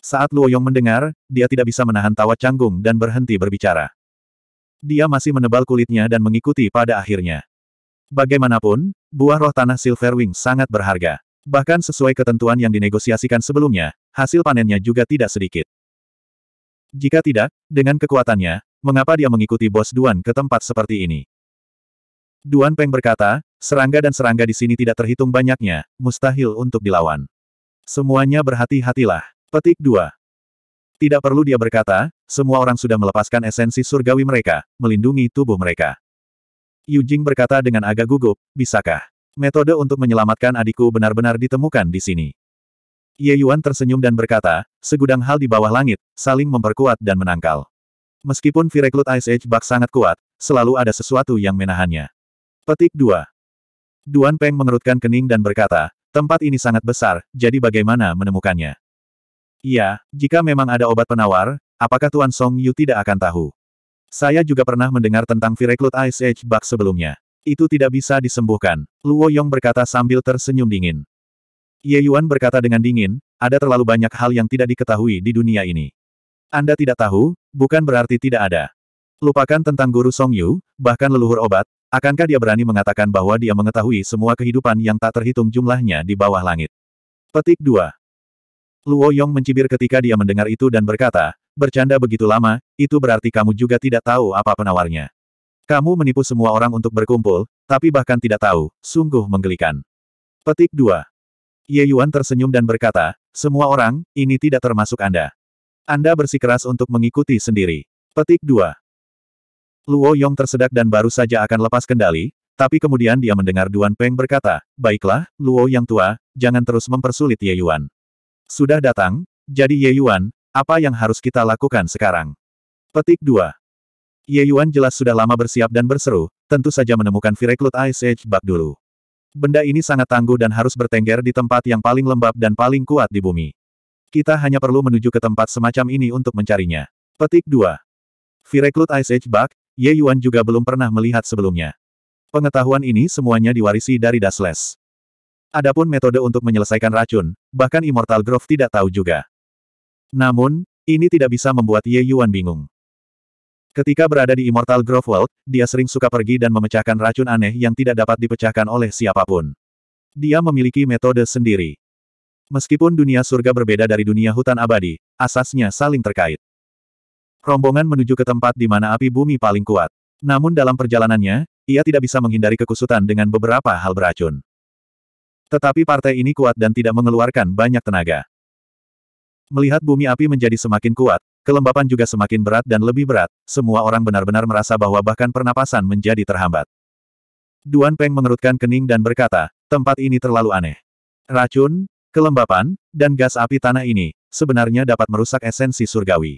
Saat Luo Yong mendengar, dia tidak bisa menahan tawa canggung dan berhenti berbicara. Dia masih menebal kulitnya dan mengikuti pada akhirnya. Bagaimanapun, buah roh tanah Silverwing sangat berharga. Bahkan sesuai ketentuan yang dinegosiasikan sebelumnya, hasil panennya juga tidak sedikit. Jika tidak, dengan kekuatannya, mengapa dia mengikuti bos Duan ke tempat seperti ini? Duan Peng berkata, serangga dan serangga di sini tidak terhitung banyaknya, mustahil untuk dilawan. Semuanya berhati-hatilah. Petik 2. Tidak perlu dia berkata, semua orang sudah melepaskan esensi surgawi mereka, melindungi tubuh mereka. Yu Jing berkata dengan agak gugup, bisakah? Metode untuk menyelamatkan adikku benar-benar ditemukan di sini. Ye Yuan tersenyum dan berkata, segudang hal di bawah langit, saling memperkuat dan menangkal. Meskipun Vireklot Ice Age Bug sangat kuat, selalu ada sesuatu yang menahannya. Petik 2. Duan Peng mengerutkan kening dan berkata, tempat ini sangat besar, jadi bagaimana menemukannya? Iya, jika memang ada obat penawar, apakah Tuan Song Yu tidak akan tahu? Saya juga pernah mendengar tentang Vireklot Ice Age Bug sebelumnya. Itu tidak bisa disembuhkan. Luo Yong berkata sambil tersenyum dingin. Ye Yuan berkata dengan dingin, ada terlalu banyak hal yang tidak diketahui di dunia ini. Anda tidak tahu, bukan berarti tidak ada. Lupakan tentang guru Song Yu, bahkan leluhur obat, akankah dia berani mengatakan bahwa dia mengetahui semua kehidupan yang tak terhitung jumlahnya di bawah langit? Petik 2. Luo Yong mencibir ketika dia mendengar itu dan berkata, bercanda begitu lama, itu berarti kamu juga tidak tahu apa penawarnya. Kamu menipu semua orang untuk berkumpul, tapi bahkan tidak tahu, sungguh menggelikan. Petik 2. Ye Yuan tersenyum dan berkata, semua orang, ini tidak termasuk Anda. Anda bersikeras untuk mengikuti sendiri. Petik 2. Luo Yong tersedak dan baru saja akan lepas kendali, tapi kemudian dia mendengar Duan Peng berkata, Baiklah, Luo yang tua, jangan terus mempersulit Ye Yuan. Sudah datang, jadi Ye Yuan, apa yang harus kita lakukan sekarang? Petik 2. Ye Yuan jelas sudah lama bersiap dan berseru, tentu saja menemukan Vireklot Ice Age Bak dulu. Benda ini sangat tangguh dan harus bertengger di tempat yang paling lembab dan paling kuat di bumi. Kita hanya perlu menuju ke tempat semacam ini untuk mencarinya. Petik 2. Vireklud Ice Age Bug, Ye Yuan juga belum pernah melihat sebelumnya. Pengetahuan ini semuanya diwarisi dari Dasles. Adapun metode untuk menyelesaikan racun, bahkan Immortal Grove tidak tahu juga. Namun, ini tidak bisa membuat Ye Yuan bingung. Ketika berada di Immortal Grove World, dia sering suka pergi dan memecahkan racun aneh yang tidak dapat dipecahkan oleh siapapun. Dia memiliki metode sendiri. Meskipun dunia surga berbeda dari dunia hutan abadi, asasnya saling terkait. Rombongan menuju ke tempat di mana api bumi paling kuat. Namun dalam perjalanannya, ia tidak bisa menghindari kekusutan dengan beberapa hal beracun. Tetapi partai ini kuat dan tidak mengeluarkan banyak tenaga. Melihat bumi api menjadi semakin kuat, Kelembapan juga semakin berat dan lebih berat, semua orang benar-benar merasa bahwa bahkan pernapasan menjadi terhambat. Duan Peng mengerutkan kening dan berkata, tempat ini terlalu aneh. Racun, kelembapan, dan gas api tanah ini, sebenarnya dapat merusak esensi surgawi.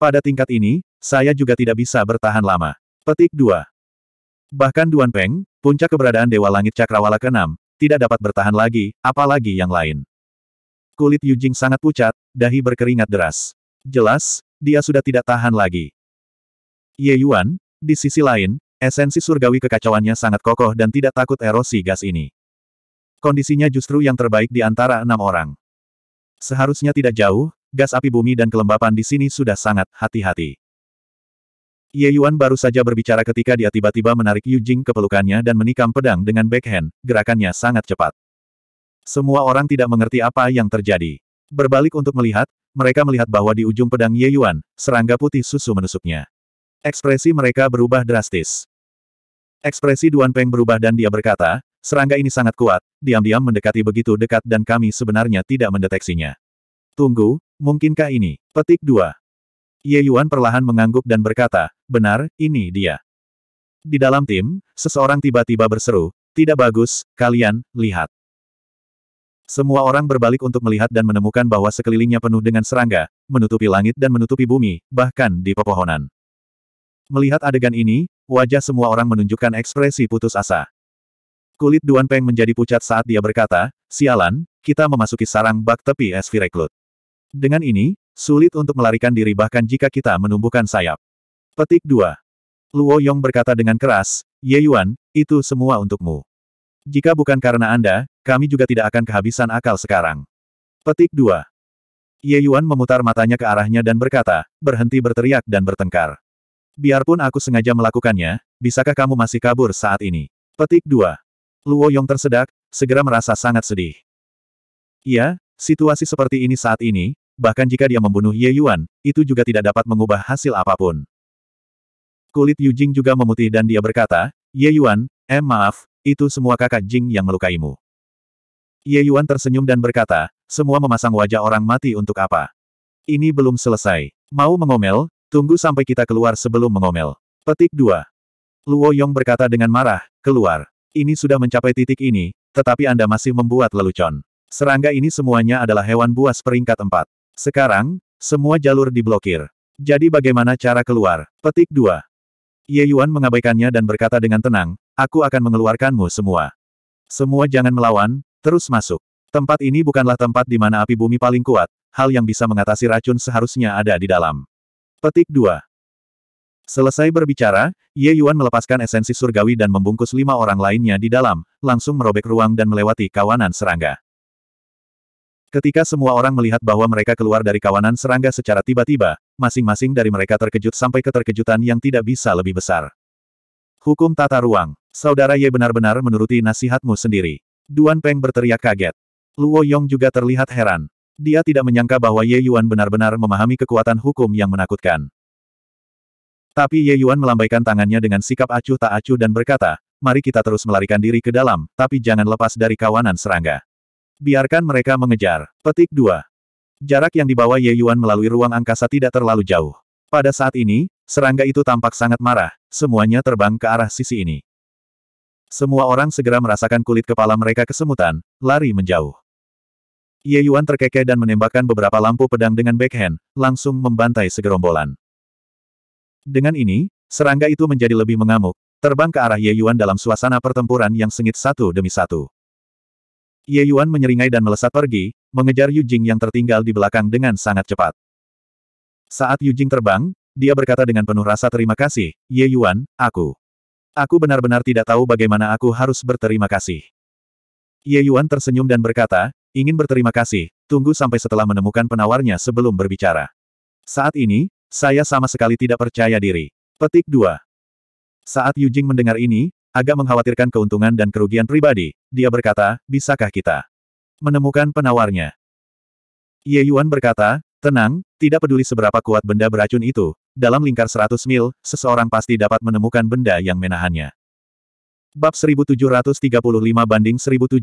Pada tingkat ini, saya juga tidak bisa bertahan lama. Petik 2. Bahkan Duan Peng, puncak keberadaan Dewa Langit Cakrawala ke-6, tidak dapat bertahan lagi, apalagi yang lain. Kulit Yujing sangat pucat, dahi berkeringat deras. Jelas, dia sudah tidak tahan lagi. Ye Yuan, di sisi lain, esensi surgawi kekacauannya sangat kokoh dan tidak takut erosi gas ini. Kondisinya justru yang terbaik di antara enam orang. Seharusnya tidak jauh, gas api bumi dan kelembapan di sini sudah sangat hati-hati. Ye Yuan baru saja berbicara ketika dia tiba-tiba menarik Yu Jing ke pelukannya dan menikam pedang dengan backhand, gerakannya sangat cepat. Semua orang tidak mengerti apa yang terjadi. Berbalik untuk melihat, mereka melihat bahwa di ujung pedang Ye Yuan, serangga putih susu menusuknya. Ekspresi mereka berubah drastis. Ekspresi Duan Peng berubah dan dia berkata, serangga ini sangat kuat, diam-diam mendekati begitu dekat dan kami sebenarnya tidak mendeteksinya. Tunggu, mungkinkah ini? Petik 2. Ye Yuan perlahan mengangguk dan berkata, benar, ini dia. Di dalam tim, seseorang tiba-tiba berseru, tidak bagus, kalian, lihat. Semua orang berbalik untuk melihat dan menemukan bahwa sekelilingnya penuh dengan serangga, menutupi langit dan menutupi bumi, bahkan di pepohonan. Melihat adegan ini, wajah semua orang menunjukkan ekspresi putus asa. Kulit Duan Peng menjadi pucat saat dia berkata, Sialan, kita memasuki sarang bak tepi es Vireklut. Dengan ini, sulit untuk melarikan diri bahkan jika kita menumbuhkan sayap. Petik 2. Luo Yong berkata dengan keras, Ye Yuan, itu semua untukmu. Jika bukan karena Anda, kami juga tidak akan kehabisan akal sekarang. Petik 2. Ye Yuan memutar matanya ke arahnya dan berkata, berhenti berteriak dan bertengkar. Biarpun aku sengaja melakukannya, bisakah kamu masih kabur saat ini? Petik 2. Luo Yong tersedak, segera merasa sangat sedih. Iya, situasi seperti ini saat ini, bahkan jika dia membunuh Ye Yuan, itu juga tidak dapat mengubah hasil apapun. Kulit Yu Jing juga memutih dan dia berkata, Ye Yuan, em maaf, itu semua kakak Jing yang melukaimu. Ye Yuan tersenyum dan berkata, semua memasang wajah orang mati untuk apa? Ini belum selesai. Mau mengomel, tunggu sampai kita keluar sebelum mengomel. Petik 2. Luo Yong berkata dengan marah, keluar. Ini sudah mencapai titik ini, tetapi Anda masih membuat lelucon. Serangga ini semuanya adalah hewan buas peringkat 4. Sekarang, semua jalur diblokir. Jadi bagaimana cara keluar? Petik 2. Ye Yuan mengabaikannya dan berkata dengan tenang, aku akan mengeluarkanmu semua. Semua jangan melawan, Terus masuk. Tempat ini bukanlah tempat di mana api bumi paling kuat, hal yang bisa mengatasi racun seharusnya ada di dalam. Petik 2. Selesai berbicara, Ye Yuan melepaskan esensi surgawi dan membungkus lima orang lainnya di dalam, langsung merobek ruang dan melewati kawanan serangga. Ketika semua orang melihat bahwa mereka keluar dari kawanan serangga secara tiba-tiba, masing-masing dari mereka terkejut sampai keterkejutan yang tidak bisa lebih besar. Hukum tata ruang, saudara Ye benar-benar menuruti nasihatmu sendiri. Duan Peng berteriak kaget. Luo Yong juga terlihat heran. Dia tidak menyangka bahwa Ye Yuan benar-benar memahami kekuatan hukum yang menakutkan. Tapi Ye Yuan melambaikan tangannya dengan sikap acuh tak acuh dan berkata, mari kita terus melarikan diri ke dalam, tapi jangan lepas dari kawanan serangga. Biarkan mereka mengejar. Petik 2. Jarak yang dibawa Ye Yuan melalui ruang angkasa tidak terlalu jauh. Pada saat ini, serangga itu tampak sangat marah, semuanya terbang ke arah sisi ini. Semua orang segera merasakan kulit kepala mereka kesemutan, lari menjauh. Ye Yuan terkekeh dan menembakkan beberapa lampu pedang dengan backhand, langsung membantai segerombolan. Dengan ini, serangga itu menjadi lebih mengamuk, terbang ke arah Ye Yuan dalam suasana pertempuran yang sengit satu demi satu. Ye Yuan menyeringai dan melesat pergi, mengejar Yu Jing yang tertinggal di belakang dengan sangat cepat. Saat Yu Jing terbang, dia berkata dengan penuh rasa terima kasih, Ye Yuan, aku. Aku benar-benar tidak tahu bagaimana aku harus berterima kasih. Ye Yuan tersenyum dan berkata, ingin berterima kasih, tunggu sampai setelah menemukan penawarnya sebelum berbicara. Saat ini, saya sama sekali tidak percaya diri. Petik 2. Saat Yujing mendengar ini, agak mengkhawatirkan keuntungan dan kerugian pribadi, dia berkata, bisakah kita menemukan penawarnya? Ye Yuan berkata, Tenang, tidak peduli seberapa kuat benda beracun itu, dalam lingkar 100 mil, seseorang pasti dapat menemukan benda yang menahannya. Bab 1735 banding 1735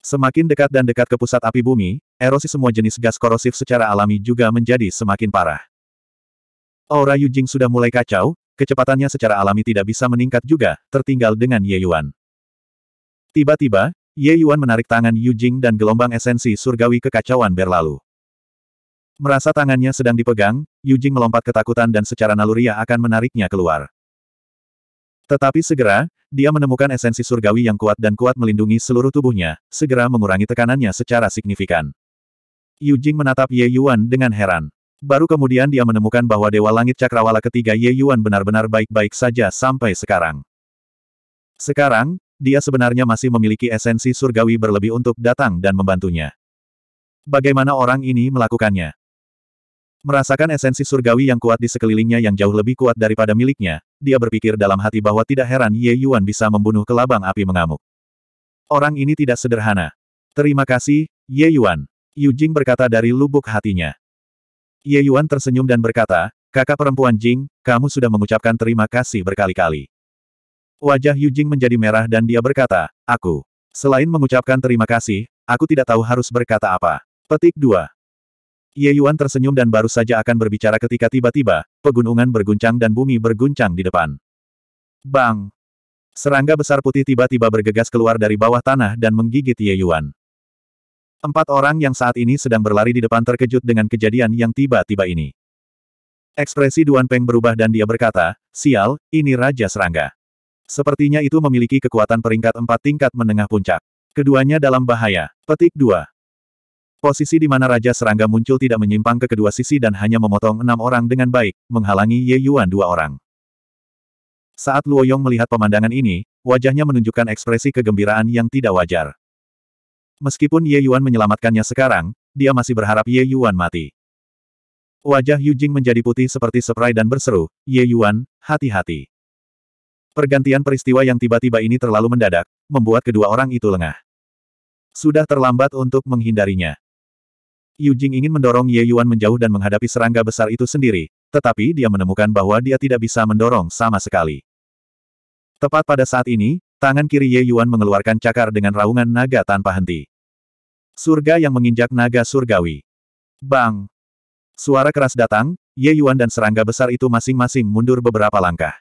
Semakin dekat dan dekat ke pusat api bumi, erosi semua jenis gas korosif secara alami juga menjadi semakin parah. Aura Yujing sudah mulai kacau, kecepatannya secara alami tidak bisa meningkat juga, tertinggal dengan Ye Yuan. Tiba-tiba, Ye Yuan menarik tangan Yu Jing dan gelombang esensi surgawi kekacauan berlalu. Merasa tangannya sedang dipegang, Yu Jing melompat ketakutan dan secara naluriah akan menariknya keluar. Tetapi segera, dia menemukan esensi surgawi yang kuat dan kuat melindungi seluruh tubuhnya, segera mengurangi tekanannya secara signifikan. Yu Jing menatap Ye Yuan dengan heran. Baru kemudian dia menemukan bahwa Dewa Langit Cakrawala ketiga Ye Yuan benar-benar baik-baik saja sampai sekarang. Sekarang, dia sebenarnya masih memiliki esensi surgawi berlebih untuk datang dan membantunya. Bagaimana orang ini melakukannya? Merasakan esensi surgawi yang kuat di sekelilingnya yang jauh lebih kuat daripada miliknya, dia berpikir dalam hati bahwa tidak heran Ye Yuan bisa membunuh kelabang api mengamuk. Orang ini tidak sederhana. Terima kasih, Ye Yuan. Yu Jing berkata dari lubuk hatinya. Ye Yuan tersenyum dan berkata, kakak perempuan Jing, kamu sudah mengucapkan terima kasih berkali-kali. Wajah Yujing menjadi merah dan dia berkata, aku. Selain mengucapkan terima kasih, aku tidak tahu harus berkata apa. Petik 2. Ye Yuan tersenyum dan baru saja akan berbicara ketika tiba-tiba, pegunungan berguncang dan bumi berguncang di depan. Bang! Serangga besar putih tiba-tiba bergegas keluar dari bawah tanah dan menggigit Ye Yuan. Empat orang yang saat ini sedang berlari di depan terkejut dengan kejadian yang tiba-tiba ini. Ekspresi Duan Peng berubah dan dia berkata, sial, ini Raja Serangga. Sepertinya itu memiliki kekuatan peringkat empat tingkat menengah puncak. Keduanya dalam bahaya. Petik 2. Posisi di mana Raja Serangga muncul tidak menyimpang ke kedua sisi dan hanya memotong enam orang dengan baik, menghalangi Ye Yuan dua orang. Saat Luo Yong melihat pemandangan ini, wajahnya menunjukkan ekspresi kegembiraan yang tidak wajar. Meskipun Ye Yuan menyelamatkannya sekarang, dia masih berharap Ye Yuan mati. Wajah Yu Jing menjadi putih seperti seprai dan berseru, Ye Yuan, hati-hati. Pergantian peristiwa yang tiba-tiba ini terlalu mendadak, membuat kedua orang itu lengah. Sudah terlambat untuk menghindarinya. Yu Jing ingin mendorong Ye Yuan menjauh dan menghadapi serangga besar itu sendiri, tetapi dia menemukan bahwa dia tidak bisa mendorong sama sekali. Tepat pada saat ini, tangan kiri Ye Yuan mengeluarkan cakar dengan raungan naga tanpa henti. Surga yang menginjak naga surgawi. Bang! Suara keras datang, Ye Yuan dan serangga besar itu masing-masing mundur beberapa langkah.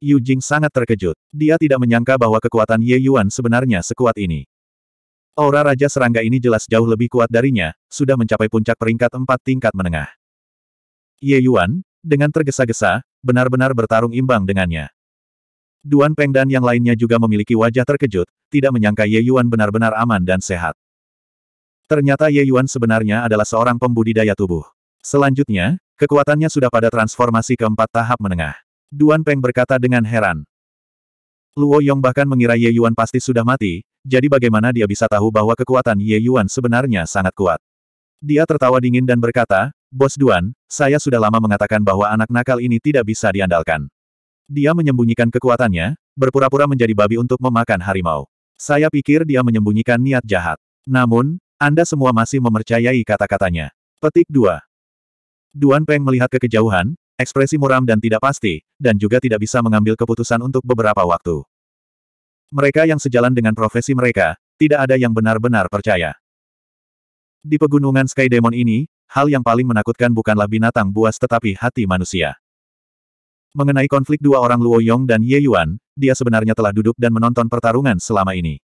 Yu Jing sangat terkejut. Dia tidak menyangka bahwa kekuatan Ye Yuan sebenarnya sekuat ini. Aura Raja Serangga ini jelas jauh lebih kuat darinya, sudah mencapai puncak peringkat empat tingkat menengah. Ye Yuan, dengan tergesa-gesa, benar-benar bertarung imbang dengannya. Duan Peng dan yang lainnya juga memiliki wajah terkejut, tidak menyangka Ye Yuan benar-benar aman dan sehat. Ternyata Ye Yuan sebenarnya adalah seorang pembudidaya tubuh. Selanjutnya, kekuatannya sudah pada transformasi keempat tahap menengah. Duan Peng berkata dengan heran. Luo Yong bahkan mengira Ye Yuan pasti sudah mati, jadi bagaimana dia bisa tahu bahwa kekuatan Ye Yuan sebenarnya sangat kuat. Dia tertawa dingin dan berkata, Bos Duan, saya sudah lama mengatakan bahwa anak nakal ini tidak bisa diandalkan. Dia menyembunyikan kekuatannya, berpura-pura menjadi babi untuk memakan harimau. Saya pikir dia menyembunyikan niat jahat. Namun, Anda semua masih memercayai kata-katanya. Petik 2. Duan Peng melihat ke kejauhan, ekspresi muram dan tidak pasti, dan juga tidak bisa mengambil keputusan untuk beberapa waktu. Mereka yang sejalan dengan profesi mereka, tidak ada yang benar-benar percaya. Di pegunungan Sky Demon ini, hal yang paling menakutkan bukanlah binatang buas tetapi hati manusia. Mengenai konflik dua orang Luo Yong dan Ye Yuan, dia sebenarnya telah duduk dan menonton pertarungan selama ini.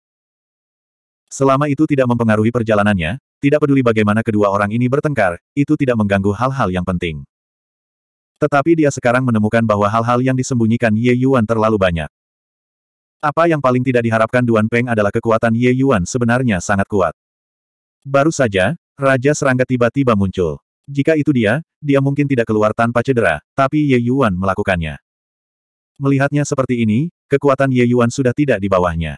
Selama itu tidak mempengaruhi perjalanannya, tidak peduli bagaimana kedua orang ini bertengkar, itu tidak mengganggu hal-hal yang penting. Tetapi dia sekarang menemukan bahwa hal-hal yang disembunyikan Ye Yuan terlalu banyak. Apa yang paling tidak diharapkan Duan Peng adalah kekuatan Ye Yuan sebenarnya sangat kuat. Baru saja, Raja Serangga tiba-tiba muncul. Jika itu dia, dia mungkin tidak keluar tanpa cedera, tapi Ye Yuan melakukannya. Melihatnya seperti ini, kekuatan Ye Yuan sudah tidak di bawahnya.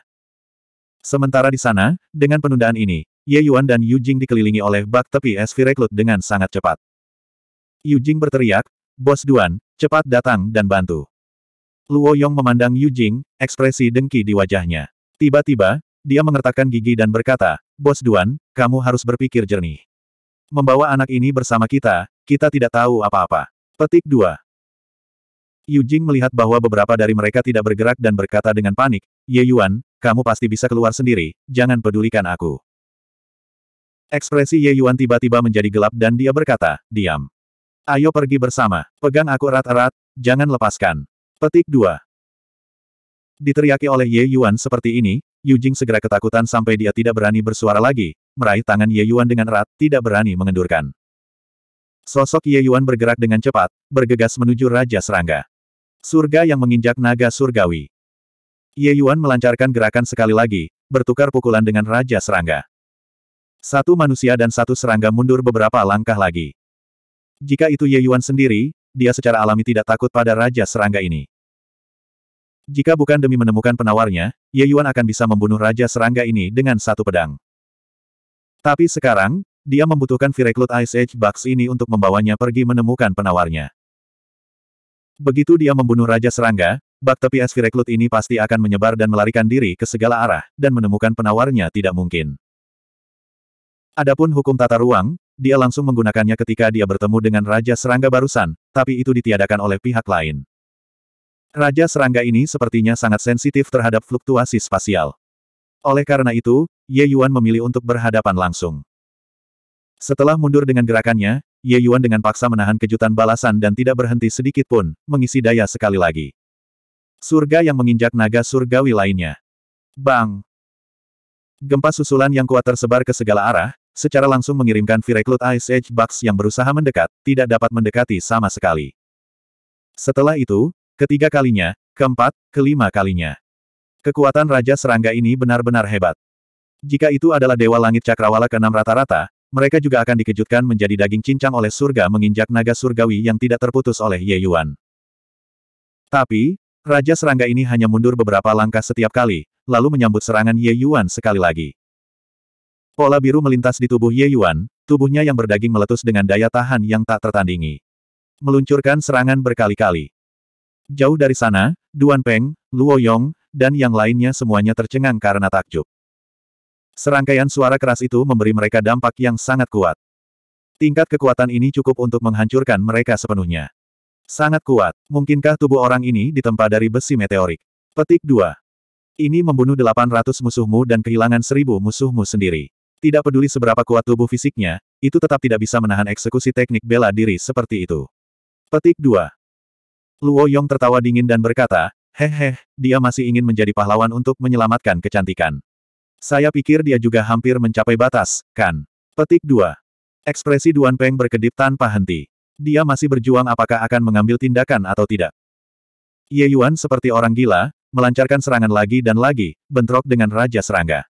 Sementara di sana, dengan penundaan ini, Ye Yuan dan Yu Jing dikelilingi oleh bak tepi es dengan sangat cepat. Yu Jing berteriak, Bos Duan, cepat datang dan bantu. Luo Yong memandang Yu Jing, ekspresi dengki di wajahnya. Tiba-tiba, dia mengertakkan gigi dan berkata, Bos Duan, kamu harus berpikir jernih. Membawa anak ini bersama kita, kita tidak tahu apa-apa. Petik 2. Yu Jing melihat bahwa beberapa dari mereka tidak bergerak dan berkata dengan panik, Ye Yuan, kamu pasti bisa keluar sendiri, jangan pedulikan aku. Ekspresi Ye Yuan tiba-tiba menjadi gelap dan dia berkata, diam. Ayo pergi bersama. Pegang aku erat-erat, jangan lepaskan. Petik 2. Diteriaki oleh Ye Yuan seperti ini, Yu Jing segera ketakutan sampai dia tidak berani bersuara lagi, meraih tangan Ye Yuan dengan erat, tidak berani mengendurkan. Sosok Ye Yuan bergerak dengan cepat, bergegas menuju Raja Serangga. Surga yang menginjak naga surgawi. Ye Yuan melancarkan gerakan sekali lagi, bertukar pukulan dengan Raja Serangga. Satu manusia dan satu serangga mundur beberapa langkah lagi. Jika itu Ye Yuan sendiri, dia secara alami tidak takut pada Raja Serangga ini. Jika bukan demi menemukan penawarnya, Ye Yuan akan bisa membunuh Raja Serangga ini dengan satu pedang. Tapi sekarang, dia membutuhkan Vireclut Ice Age Box ini untuk membawanya pergi menemukan penawarnya. Begitu dia membunuh Raja Serangga, bak tepi es Vireclut ini pasti akan menyebar dan melarikan diri ke segala arah, dan menemukan penawarnya tidak mungkin. Adapun hukum tata ruang, dia langsung menggunakannya ketika dia bertemu dengan Raja Serangga barusan, tapi itu ditiadakan oleh pihak lain. Raja Serangga ini sepertinya sangat sensitif terhadap fluktuasi spasial. Oleh karena itu, Ye Yuan memilih untuk berhadapan langsung. Setelah mundur dengan gerakannya, Ye Yuan dengan paksa menahan kejutan balasan dan tidak berhenti sedikit pun, mengisi daya sekali lagi. Surga yang menginjak naga surgawi lainnya. Bang! Gempa susulan yang kuat tersebar ke segala arah, secara langsung mengirimkan v Ice Age Bugs yang berusaha mendekat, tidak dapat mendekati sama sekali. Setelah itu, ketiga kalinya, keempat, kelima kalinya. Kekuatan Raja Serangga ini benar-benar hebat. Jika itu adalah Dewa Langit Cakrawala ke-6 rata-rata, mereka juga akan dikejutkan menjadi daging cincang oleh surga menginjak naga surgawi yang tidak terputus oleh Ye Yuan. Tapi, Raja Serangga ini hanya mundur beberapa langkah setiap kali, lalu menyambut serangan Ye Yuan sekali lagi. Pola biru melintas di tubuh Ye Yuan, tubuhnya yang berdaging meletus dengan daya tahan yang tak tertandingi. Meluncurkan serangan berkali-kali. Jauh dari sana, Duan Peng, Luo Yong, dan yang lainnya semuanya tercengang karena takjub. Serangkaian suara keras itu memberi mereka dampak yang sangat kuat. Tingkat kekuatan ini cukup untuk menghancurkan mereka sepenuhnya. Sangat kuat. Mungkinkah tubuh orang ini ditempa dari besi meteorik? Petik 2. Ini membunuh 800 musuhmu dan kehilangan 1000 musuhmu sendiri. Tidak peduli seberapa kuat tubuh fisiknya, itu tetap tidak bisa menahan eksekusi teknik bela diri seperti itu. Petik 2. Luo Yong tertawa dingin dan berkata, Heheh, dia masih ingin menjadi pahlawan untuk menyelamatkan kecantikan. Saya pikir dia juga hampir mencapai batas, kan? Petik 2. Ekspresi Duan Peng berkedip tanpa henti. Dia masih berjuang apakah akan mengambil tindakan atau tidak. Ye Yuan seperti orang gila, melancarkan serangan lagi dan lagi, bentrok dengan Raja Serangga.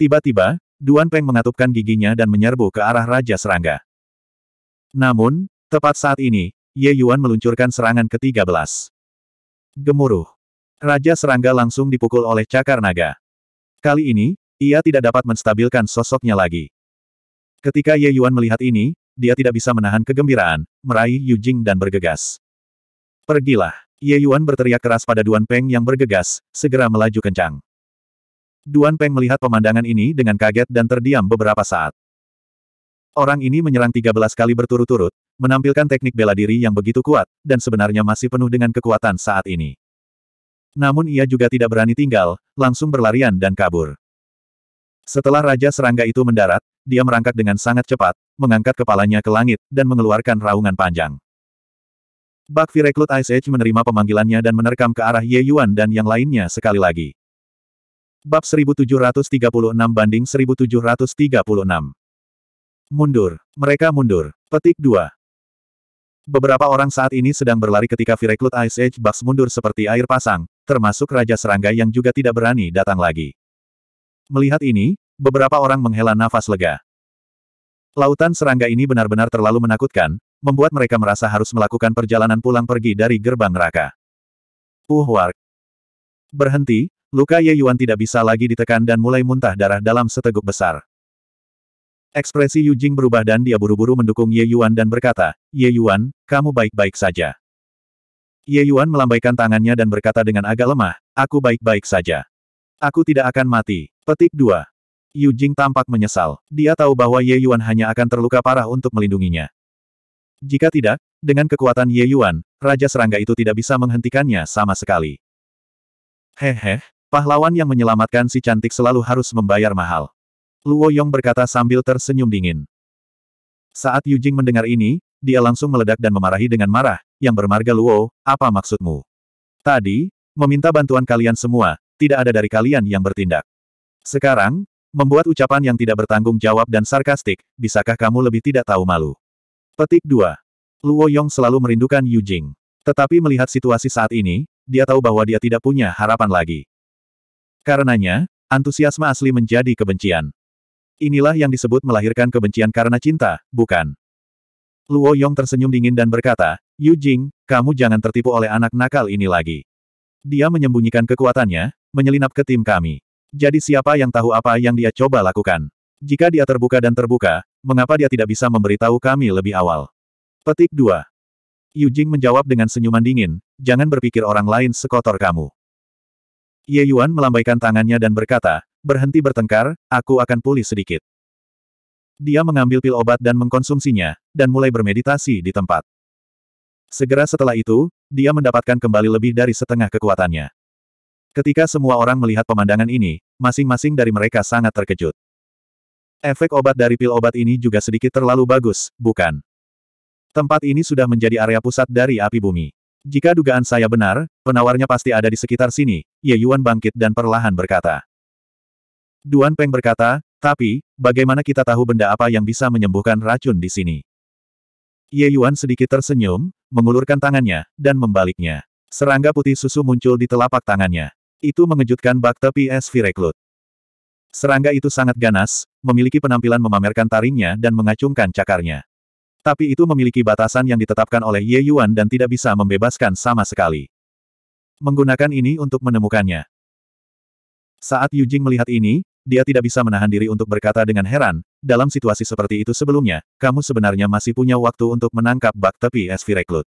Tiba-tiba, Duan Peng mengatupkan giginya dan menyerbu ke arah Raja Serangga. Namun, tepat saat ini, Ye Yuan meluncurkan serangan ke-13. Gemuruh. Raja Serangga langsung dipukul oleh cakar naga. Kali ini, ia tidak dapat menstabilkan sosoknya lagi. Ketika Ye Yuan melihat ini, dia tidak bisa menahan kegembiraan, meraih Yu Jing dan bergegas. Pergilah. Ye Yuan berteriak keras pada Duan Peng yang bergegas, segera melaju kencang. Duan Peng melihat pemandangan ini dengan kaget dan terdiam beberapa saat. Orang ini menyerang 13 kali berturut-turut, menampilkan teknik bela diri yang begitu kuat, dan sebenarnya masih penuh dengan kekuatan saat ini. Namun ia juga tidak berani tinggal, langsung berlarian dan kabur. Setelah Raja Serangga itu mendarat, dia merangkak dengan sangat cepat, mengangkat kepalanya ke langit, dan mengeluarkan raungan panjang. Bakfi rekrut Ice Age menerima pemanggilannya dan menerkam ke arah Ye Yuan dan yang lainnya sekali lagi. Bab 1736 banding 1736. Mundur. Mereka mundur. Petik 2. Beberapa orang saat ini sedang berlari ketika Vireklot Ice Age Bugs mundur seperti air pasang, termasuk Raja Serangga yang juga tidak berani datang lagi. Melihat ini, beberapa orang menghela nafas lega. Lautan serangga ini benar-benar terlalu menakutkan, membuat mereka merasa harus melakukan perjalanan pulang pergi dari gerbang neraka. Uhwark. Berhenti, Luka Ye Yuan tidak bisa lagi ditekan dan mulai muntah darah dalam seteguk besar. Ekspresi Yu Jing berubah dan dia buru-buru mendukung Ye Yuan dan berkata, Ye Yuan, kamu baik-baik saja. Ye Yuan melambaikan tangannya dan berkata dengan agak lemah, aku baik-baik saja. Aku tidak akan mati. Petik 2. Yu Jing tampak menyesal. Dia tahu bahwa Ye Yuan hanya akan terluka parah untuk melindunginya. Jika tidak, dengan kekuatan Ye Yuan, Raja Serangga itu tidak bisa menghentikannya sama sekali. Hehe, Pahlawan yang menyelamatkan si cantik selalu harus membayar mahal. Luo Yong berkata sambil tersenyum dingin. Saat Yu Jing mendengar ini, dia langsung meledak dan memarahi dengan marah, yang bermarga Luo, apa maksudmu? Tadi, meminta bantuan kalian semua, tidak ada dari kalian yang bertindak. Sekarang, membuat ucapan yang tidak bertanggung jawab dan sarkastik, bisakah kamu lebih tidak tahu malu? Petik 2. Luo Yong selalu merindukan Yu Jing. Tetapi melihat situasi saat ini, dia tahu bahwa dia tidak punya harapan lagi. Karenanya, antusiasme asli menjadi kebencian. Inilah yang disebut melahirkan kebencian karena cinta, bukan? Luo Yong tersenyum dingin dan berkata, Yu Jing, kamu jangan tertipu oleh anak nakal ini lagi. Dia menyembunyikan kekuatannya, menyelinap ke tim kami. Jadi siapa yang tahu apa yang dia coba lakukan? Jika dia terbuka dan terbuka, mengapa dia tidak bisa memberitahu kami lebih awal? Petik 2. Yu Jing menjawab dengan senyuman dingin, jangan berpikir orang lain sekotor kamu. Ye Yuan melambaikan tangannya dan berkata, berhenti bertengkar, aku akan pulih sedikit. Dia mengambil pil obat dan mengkonsumsinya, dan mulai bermeditasi di tempat. Segera setelah itu, dia mendapatkan kembali lebih dari setengah kekuatannya. Ketika semua orang melihat pemandangan ini, masing-masing dari mereka sangat terkejut. Efek obat dari pil obat ini juga sedikit terlalu bagus, bukan? Tempat ini sudah menjadi area pusat dari api bumi. Jika dugaan saya benar, penawarnya pasti ada di sekitar sini, Ye Yuan bangkit dan perlahan berkata. Duan Peng berkata, tapi, bagaimana kita tahu benda apa yang bisa menyembuhkan racun di sini? Ye Yuan sedikit tersenyum, mengulurkan tangannya, dan membaliknya. Serangga putih susu muncul di telapak tangannya. Itu mengejutkan bakte PS Vireklut. Serangga itu sangat ganas, memiliki penampilan memamerkan taringnya dan mengacungkan cakarnya. Tapi itu memiliki batasan yang ditetapkan oleh Ye Yuan dan tidak bisa membebaskan sama sekali. Menggunakan ini untuk menemukannya. Saat Yu Jing melihat ini, dia tidak bisa menahan diri untuk berkata dengan heran, dalam situasi seperti itu sebelumnya, kamu sebenarnya masih punya waktu untuk menangkap bak tepi es Vireklut.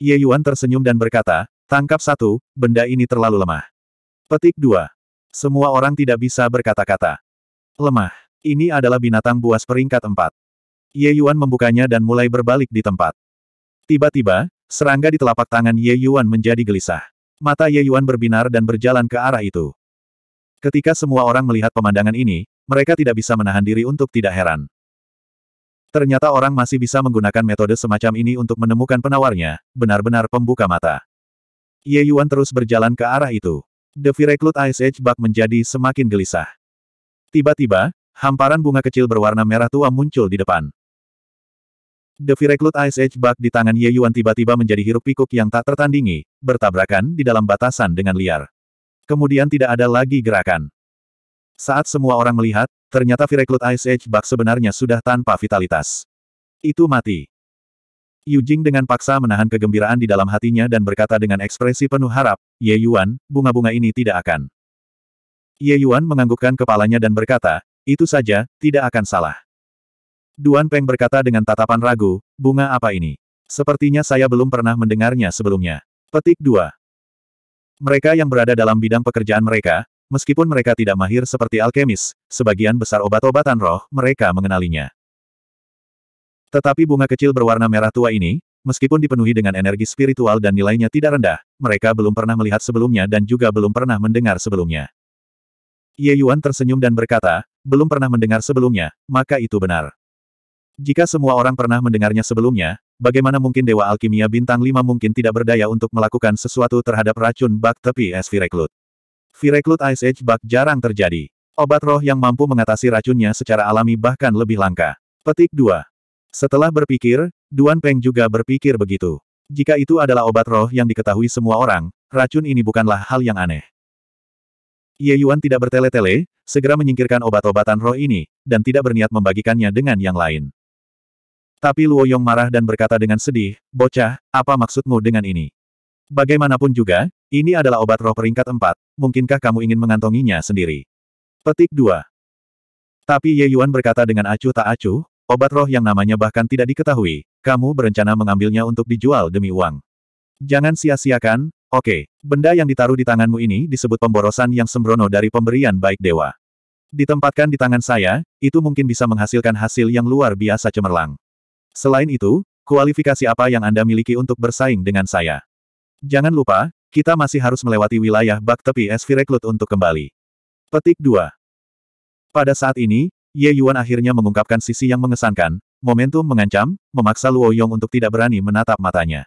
Ye Yuan tersenyum dan berkata, tangkap satu, benda ini terlalu lemah. Petik dua. Semua orang tidak bisa berkata-kata. Lemah. Ini adalah binatang buas peringkat empat. Ye Yuan membukanya dan mulai berbalik di tempat. Tiba-tiba, serangga di telapak tangan Ye Yuan menjadi gelisah. Mata Ye Yuan berbinar dan berjalan ke arah itu. Ketika semua orang melihat pemandangan ini, mereka tidak bisa menahan diri untuk tidak heran. Ternyata orang masih bisa menggunakan metode semacam ini untuk menemukan penawarnya, benar-benar pembuka mata. Ye Yuan terus berjalan ke arah itu. The Vireclut Ice Age Bug menjadi semakin gelisah. Tiba-tiba, hamparan bunga kecil berwarna merah tua muncul di depan. Devi Rekrut Ice Age Bug di tangan Ye Yuan tiba-tiba menjadi hiruk pikuk yang tak tertandingi, bertabrakan di dalam batasan dengan liar. Kemudian tidak ada lagi gerakan. Saat semua orang melihat, ternyata Vireclute Ice Age Bug sebenarnya sudah tanpa vitalitas. Itu mati. Yu Jing dengan paksa menahan kegembiraan di dalam hatinya dan berkata dengan ekspresi penuh harap, Ye Yuan, bunga-bunga ini tidak akan. Ye Yuan menganggukkan kepalanya dan berkata, itu saja, tidak akan salah. Duan Peng berkata dengan tatapan ragu, bunga apa ini? Sepertinya saya belum pernah mendengarnya sebelumnya. Petik 2. Mereka yang berada dalam bidang pekerjaan mereka, meskipun mereka tidak mahir seperti alkemis, sebagian besar obat-obatan roh, mereka mengenalinya. Tetapi bunga kecil berwarna merah tua ini, meskipun dipenuhi dengan energi spiritual dan nilainya tidak rendah, mereka belum pernah melihat sebelumnya dan juga belum pernah mendengar sebelumnya. Ye Yuan tersenyum dan berkata, belum pernah mendengar sebelumnya, maka itu benar. Jika semua orang pernah mendengarnya sebelumnya, bagaimana mungkin Dewa Alkimia Bintang 5 mungkin tidak berdaya untuk melakukan sesuatu terhadap racun bak tepi es Vireklut? Vireklut Ice Age bak jarang terjadi. Obat roh yang mampu mengatasi racunnya secara alami bahkan lebih langka. Petik 2. Setelah berpikir, Duan Peng juga berpikir begitu. Jika itu adalah obat roh yang diketahui semua orang, racun ini bukanlah hal yang aneh. Ye Yuan tidak bertele-tele, segera menyingkirkan obat-obatan roh ini, dan tidak berniat membagikannya dengan yang lain. Tapi Luo Yong marah dan berkata dengan sedih, Bocah, apa maksudmu dengan ini? Bagaimanapun juga, ini adalah obat roh peringkat empat. mungkinkah kamu ingin mengantonginya sendiri? Petik 2. Tapi Ye Yuan berkata dengan acuh tak acuh, obat roh yang namanya bahkan tidak diketahui, kamu berencana mengambilnya untuk dijual demi uang. Jangan sia-siakan, oke, okay. benda yang ditaruh di tanganmu ini disebut pemborosan yang sembrono dari pemberian baik dewa. Ditempatkan di tangan saya, itu mungkin bisa menghasilkan hasil yang luar biasa cemerlang. Selain itu, kualifikasi apa yang Anda miliki untuk bersaing dengan saya? Jangan lupa, kita masih harus melewati wilayah bak tepi es Vireklut untuk kembali. Petik 2. Pada saat ini, Ye Yuan akhirnya mengungkapkan sisi yang mengesankan, momentum mengancam, memaksa Luo Yong untuk tidak berani menatap matanya.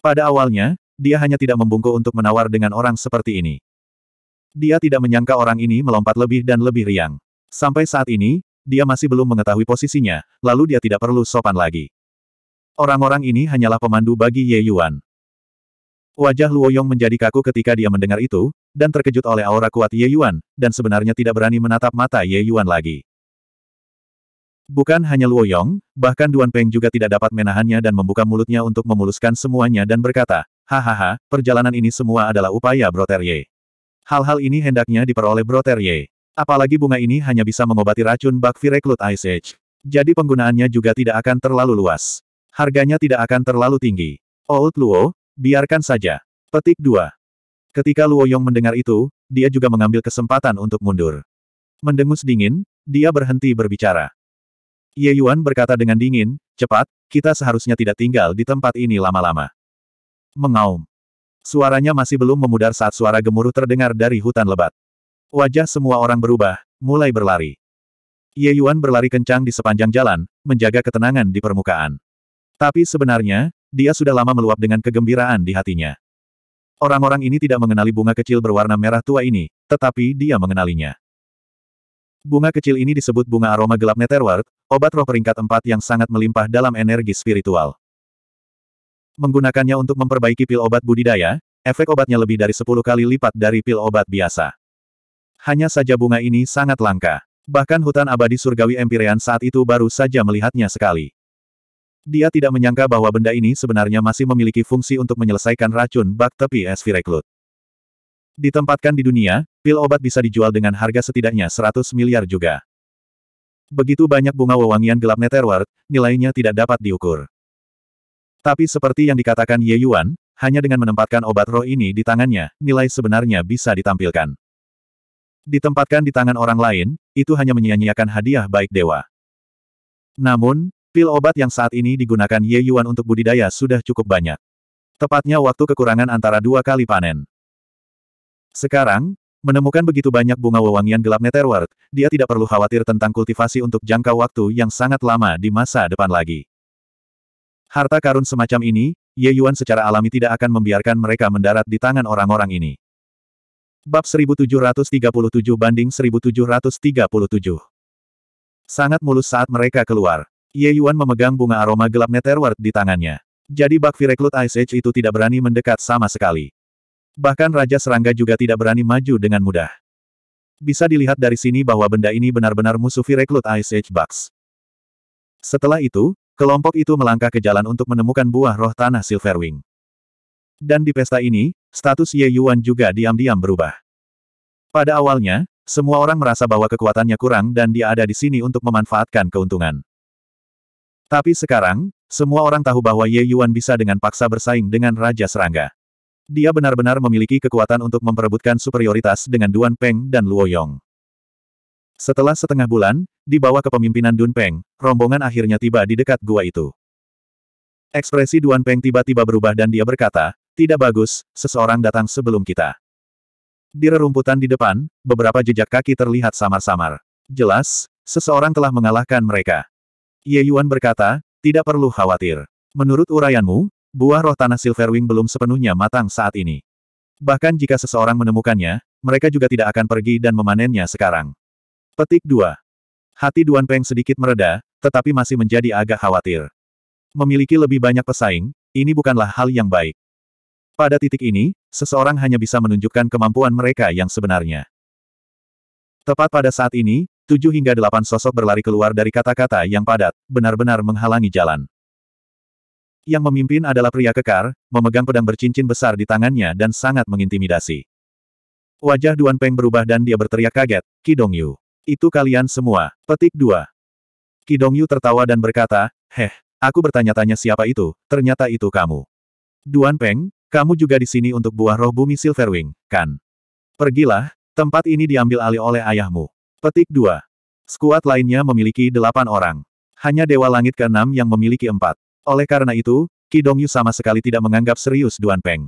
Pada awalnya, dia hanya tidak membungkuk untuk menawar dengan orang seperti ini. Dia tidak menyangka orang ini melompat lebih dan lebih riang. Sampai saat ini, dia masih belum mengetahui posisinya, lalu dia tidak perlu sopan lagi. Orang-orang ini hanyalah pemandu bagi Ye Yuan. Wajah Luoyong menjadi kaku ketika dia mendengar itu, dan terkejut oleh aura kuat Ye Yuan, dan sebenarnya tidak berani menatap mata Ye Yuan lagi. Bukan hanya Luoyong, bahkan Duan Peng juga tidak dapat menahannya dan membuka mulutnya untuk memuluskan semuanya dan berkata, Hahaha, perjalanan ini semua adalah upaya Broter Ye. Hal-hal ini hendaknya diperoleh Broter Ye. Apalagi bunga ini hanya bisa mengobati racun bak rekrut Ice Age. Jadi penggunaannya juga tidak akan terlalu luas. Harganya tidak akan terlalu tinggi. Old Luo, biarkan saja. Petik 2. Ketika Luo Yong mendengar itu, dia juga mengambil kesempatan untuk mundur. Mendengus dingin, dia berhenti berbicara. Ye Yuan berkata dengan dingin, cepat, kita seharusnya tidak tinggal di tempat ini lama-lama. Mengaum. Suaranya masih belum memudar saat suara gemuruh terdengar dari hutan lebat. Wajah semua orang berubah, mulai berlari. Ye Yuan berlari kencang di sepanjang jalan, menjaga ketenangan di permukaan. Tapi sebenarnya, dia sudah lama meluap dengan kegembiraan di hatinya. Orang-orang ini tidak mengenali bunga kecil berwarna merah tua ini, tetapi dia mengenalinya. Bunga kecil ini disebut bunga aroma gelap Netherworld, obat roh peringkat empat yang sangat melimpah dalam energi spiritual. Menggunakannya untuk memperbaiki pil obat budidaya, efek obatnya lebih dari 10 kali lipat dari pil obat biasa. Hanya saja bunga ini sangat langka. Bahkan hutan abadi surgawi Empyrean saat itu baru saja melihatnya sekali. Dia tidak menyangka bahwa benda ini sebenarnya masih memiliki fungsi untuk menyelesaikan racun bak tepi es Vireklut. Ditempatkan di dunia, pil obat bisa dijual dengan harga setidaknya 100 miliar juga. Begitu banyak bunga wewangian gelap Netherworld, nilainya tidak dapat diukur. Tapi seperti yang dikatakan Ye Yuan, hanya dengan menempatkan obat roh ini di tangannya, nilai sebenarnya bisa ditampilkan ditempatkan di tangan orang lain, itu hanya menyia-nyiakan hadiah baik dewa. Namun, pil obat yang saat ini digunakan Ye Yuan untuk budidaya sudah cukup banyak. Tepatnya waktu kekurangan antara dua kali panen. Sekarang, menemukan begitu banyak bunga wewangian gelap Netherworld, dia tidak perlu khawatir tentang kultivasi untuk jangka waktu yang sangat lama di masa depan lagi. Harta karun semacam ini, Ye Yuan secara alami tidak akan membiarkan mereka mendarat di tangan orang-orang ini. Bab 1737 banding 1737. Sangat mulus saat mereka keluar. Ye Yuan memegang bunga aroma gelap Netherward di tangannya. Jadi bakfi rekrut Ice Age itu tidak berani mendekat sama sekali. Bahkan Raja Serangga juga tidak berani maju dengan mudah. Bisa dilihat dari sini bahwa benda ini benar-benar musuh rekrut Ice Age Bugs. Setelah itu, kelompok itu melangkah ke jalan untuk menemukan buah roh tanah Silverwing. Dan di pesta ini, status Ye Yuan juga diam-diam berubah. Pada awalnya, semua orang merasa bahwa kekuatannya kurang dan dia ada di sini untuk memanfaatkan keuntungan. Tapi sekarang, semua orang tahu bahwa Ye Yuan bisa dengan paksa bersaing dengan Raja Serangga. Dia benar-benar memiliki kekuatan untuk memperebutkan superioritas dengan Duan Peng dan Luo Yong. Setelah setengah bulan, di bawah kepemimpinan Dun Peng, rombongan akhirnya tiba di dekat gua itu. Ekspresi Duan Peng tiba-tiba berubah dan dia berkata, tidak bagus, seseorang datang sebelum kita. Di rerumputan di depan, beberapa jejak kaki terlihat samar-samar. Jelas, seseorang telah mengalahkan mereka. Ye Yuan berkata, tidak perlu khawatir. Menurut urayanmu, buah roh tanah Silverwing belum sepenuhnya matang saat ini. Bahkan jika seseorang menemukannya, mereka juga tidak akan pergi dan memanennya sekarang. Petik 2. Hati Duan Peng sedikit mereda, tetapi masih menjadi agak khawatir. Memiliki lebih banyak pesaing, ini bukanlah hal yang baik. Pada titik ini, seseorang hanya bisa menunjukkan kemampuan mereka yang sebenarnya. Tepat pada saat ini, tujuh hingga delapan sosok berlari keluar dari kata-kata yang padat, benar-benar menghalangi jalan. Yang memimpin adalah pria kekar, memegang pedang bercincin besar di tangannya dan sangat mengintimidasi. Wajah Duan Peng berubah dan dia berteriak kaget, Kidong Yu. Itu kalian semua. Petik dua. Kidong Yu tertawa dan berkata, Heh, aku bertanya-tanya siapa itu, ternyata itu kamu. Duan Peng, kamu juga di sini untuk buah roh bumi Silverwing, kan? Pergilah, tempat ini diambil alih oleh ayahmu. Petik 2. Skuad lainnya memiliki delapan orang. Hanya Dewa Langit ke-6 yang memiliki empat. Oleh karena itu, Qi Dongyu sama sekali tidak menganggap serius Duan Peng.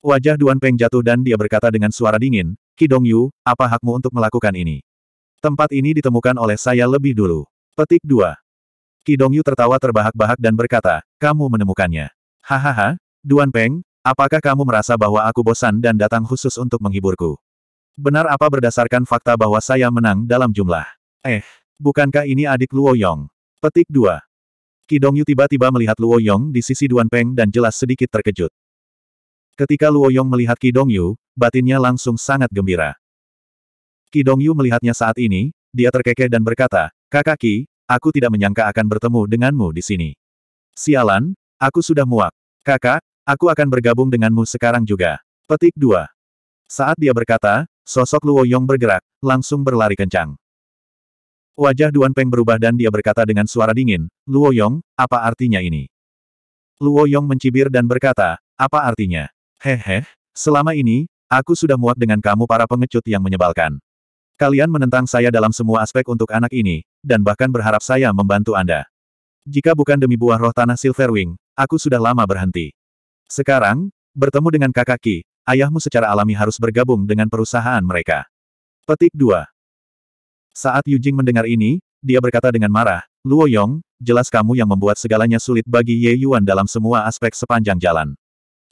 Wajah Duan Peng jatuh dan dia berkata dengan suara dingin, Qi Dongyu, apa hakmu untuk melakukan ini? Tempat ini ditemukan oleh saya lebih dulu. Petik 2. Qi Dongyu tertawa terbahak-bahak dan berkata, kamu menemukannya. Hahaha, Duan Peng, apakah kamu merasa bahwa aku bosan dan datang khusus untuk menghiburku? Benar apa berdasarkan fakta bahwa saya menang dalam jumlah? Eh, bukankah ini adik Luo Yong? Petik 2. Yu tiba-tiba melihat Luo Yong di sisi Duan Peng dan jelas sedikit terkejut. Ketika Luo Yong melihat Yu, batinnya langsung sangat gembira. Yu melihatnya saat ini, dia terkekeh dan berkata, Kakak Kakaki, aku tidak menyangka akan bertemu denganmu di sini. Sialan, aku sudah muak. Kakak, Aku akan bergabung denganmu sekarang juga. Petik 2. Saat dia berkata, sosok Luo Yong bergerak, langsung berlari kencang. Wajah Duan Peng berubah dan dia berkata dengan suara dingin, Luo Yong, apa artinya ini? Luo Yong mencibir dan berkata, apa artinya? Hehe, selama ini, aku sudah muak dengan kamu para pengecut yang menyebalkan. Kalian menentang saya dalam semua aspek untuk anak ini, dan bahkan berharap saya membantu Anda. Jika bukan demi buah roh tanah Silverwing, aku sudah lama berhenti. Sekarang, bertemu dengan kakak Ki, ayahmu secara alami harus bergabung dengan perusahaan mereka. Petik 2. Saat Yujing mendengar ini, dia berkata dengan marah, Luo Yong, jelas kamu yang membuat segalanya sulit bagi Ye Yuan dalam semua aspek sepanjang jalan.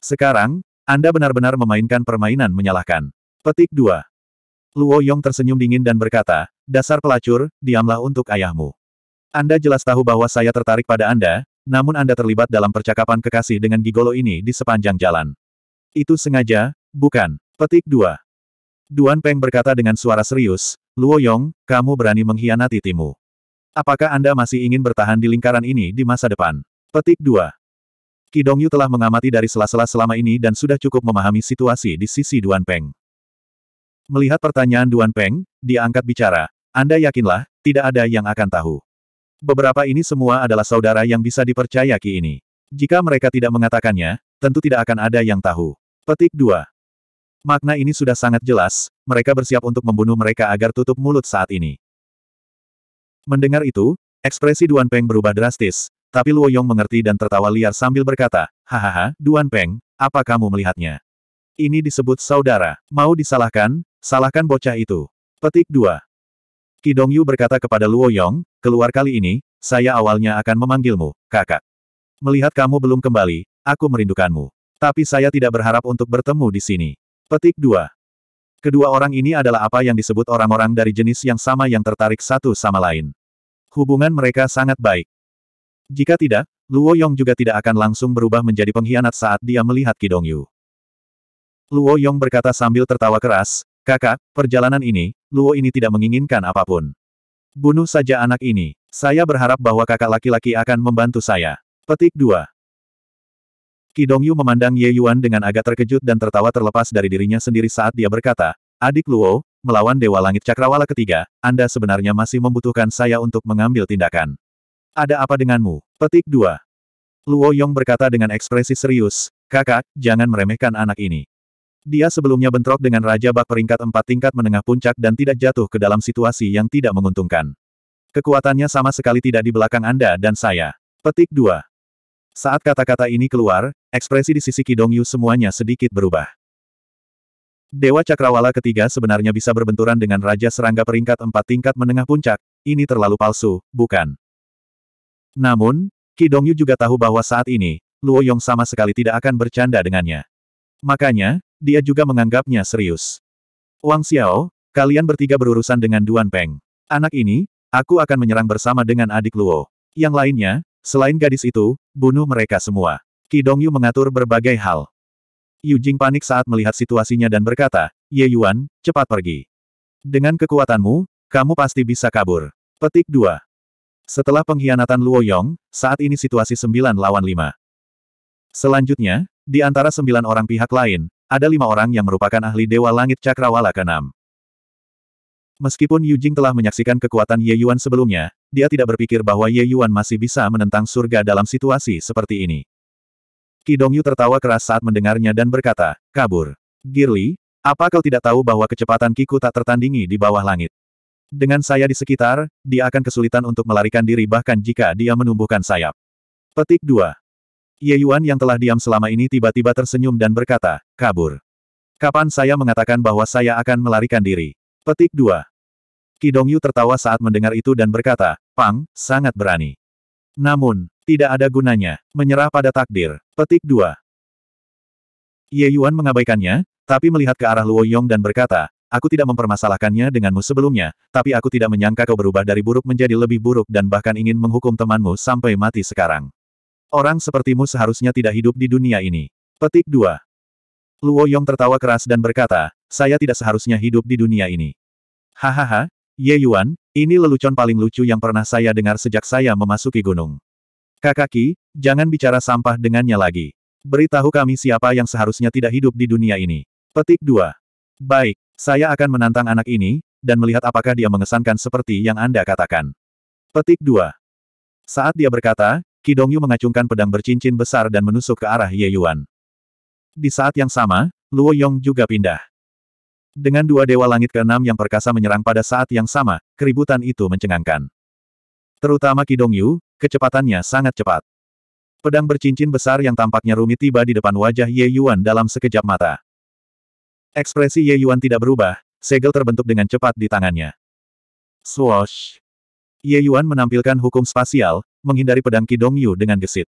Sekarang, Anda benar-benar memainkan permainan menyalahkan. Petik 2. Luo Yong tersenyum dingin dan berkata, dasar pelacur, diamlah untuk ayahmu. Anda jelas tahu bahwa saya tertarik pada Anda, namun Anda terlibat dalam percakapan kekasih dengan gigolo ini di sepanjang jalan. Itu sengaja, bukan? Petik 2. Duan Peng berkata dengan suara serius, Luo Yong, kamu berani mengkhianati timu. Apakah Anda masih ingin bertahan di lingkaran ini di masa depan? Petik 2. Yu telah mengamati dari sela-sela selama ini dan sudah cukup memahami situasi di sisi Duan Peng. Melihat pertanyaan Duan Peng, dia angkat bicara, Anda yakinlah, tidak ada yang akan tahu. Beberapa ini semua adalah saudara yang bisa dipercaya Ki ini. Jika mereka tidak mengatakannya, tentu tidak akan ada yang tahu. Petik 2. Makna ini sudah sangat jelas, mereka bersiap untuk membunuh mereka agar tutup mulut saat ini. Mendengar itu, ekspresi Duan Peng berubah drastis, tapi Luo Yong mengerti dan tertawa liar sambil berkata, Hahaha, Duan Peng, apa kamu melihatnya? Ini disebut saudara. Mau disalahkan? Salahkan bocah itu. Petik 2. Qi Dongyu berkata kepada Luo Yong, keluar kali ini, saya awalnya akan memanggilmu, kakak. Melihat kamu belum kembali, aku merindukanmu. Tapi saya tidak berharap untuk bertemu di sini. Petik 2. Kedua orang ini adalah apa yang disebut orang-orang dari jenis yang sama yang tertarik satu sama lain. Hubungan mereka sangat baik. Jika tidak, Luo Yong juga tidak akan langsung berubah menjadi pengkhianat saat dia melihat Qi Dongyu. Luo Yong berkata sambil tertawa keras, Kakak, perjalanan ini, Luo ini tidak menginginkan apapun. Bunuh saja anak ini. Saya berharap bahwa kakak laki-laki akan membantu saya. Petik 2. Kidongyu memandang Ye Yuan dengan agak terkejut dan tertawa terlepas dari dirinya sendiri saat dia berkata, Adik Luo, melawan Dewa Langit Cakrawala ketiga, Anda sebenarnya masih membutuhkan saya untuk mengambil tindakan. Ada apa denganmu? Petik 2. Luo Yong berkata dengan ekspresi serius, Kakak, jangan meremehkan anak ini. Dia sebelumnya bentrok dengan Raja Bak peringkat empat tingkat menengah puncak dan tidak jatuh ke dalam situasi yang tidak menguntungkan. Kekuatannya sama sekali tidak di belakang Anda dan saya. Petik 2. Saat kata-kata ini keluar, ekspresi di sisi Kidong Yu semuanya sedikit berubah. Dewa Cakrawala ketiga sebenarnya bisa berbenturan dengan Raja Serangga peringkat empat tingkat menengah puncak, ini terlalu palsu, bukan? Namun, Kidong Yu juga tahu bahwa saat ini, Luo Yong sama sekali tidak akan bercanda dengannya. Makanya, dia juga menganggapnya serius. Wang Xiao, kalian bertiga berurusan dengan Duan Peng. Anak ini, aku akan menyerang bersama dengan adik Luo. Yang lainnya, selain gadis itu, bunuh mereka semua. Qi Yu mengatur berbagai hal. Yu Jing panik saat melihat situasinya dan berkata, Ye Yuan, cepat pergi. Dengan kekuatanmu, kamu pasti bisa kabur. Petik 2. Setelah pengkhianatan Luo Yong, saat ini situasi 9 lawan 5. Selanjutnya, di antara sembilan orang pihak lain, ada lima orang yang merupakan ahli Dewa Langit Cakrawala ke-6. Meskipun Yu Jing telah menyaksikan kekuatan Ye Yuan sebelumnya, dia tidak berpikir bahwa Ye Yuan masih bisa menentang surga dalam situasi seperti ini. Kidong Yu tertawa keras saat mendengarnya dan berkata, kabur. Girly, apa kau tidak tahu bahwa kecepatan Kiku tak tertandingi di bawah langit? Dengan saya di sekitar, dia akan kesulitan untuk melarikan diri bahkan jika dia menumbuhkan sayap. Petik 2. Ye Yuan yang telah diam selama ini tiba-tiba tersenyum dan berkata, kabur. Kapan saya mengatakan bahwa saya akan melarikan diri? Petik 2. Yu tertawa saat mendengar itu dan berkata, Pang, sangat berani. Namun, tidak ada gunanya, menyerah pada takdir. Petik 2. Ye Yuan mengabaikannya, tapi melihat ke arah Luo Yong dan berkata, Aku tidak mempermasalahkannya denganmu sebelumnya, tapi aku tidak menyangka kau berubah dari buruk menjadi lebih buruk dan bahkan ingin menghukum temanmu sampai mati sekarang. Orang sepertimu seharusnya tidak hidup di dunia ini. Petik 2. Luo Yong tertawa keras dan berkata, saya tidak seharusnya hidup di dunia ini. Hahaha, Ye Yuan, ini lelucon paling lucu yang pernah saya dengar sejak saya memasuki gunung. Kakaki, jangan bicara sampah dengannya lagi. Beritahu kami siapa yang seharusnya tidak hidup di dunia ini. Petik 2. Baik, saya akan menantang anak ini, dan melihat apakah dia mengesankan seperti yang Anda katakan. Petik 2. Saat dia berkata, Kidongyu mengacungkan pedang bercincin besar dan menusuk ke arah Ye Yuan. Di saat yang sama, Luo Yong juga pindah. Dengan dua dewa langit keenam yang perkasa menyerang pada saat yang sama, keributan itu mencengangkan. Terutama Kidong Yu, kecepatannya sangat cepat. Pedang bercincin besar yang tampaknya rumit tiba di depan wajah Ye Yuan dalam sekejap mata. Ekspresi Ye Yuan tidak berubah, segel terbentuk dengan cepat di tangannya. Swoosh! Ye Yuan menampilkan hukum spasial, menghindari pedang Kidong Yu dengan gesit.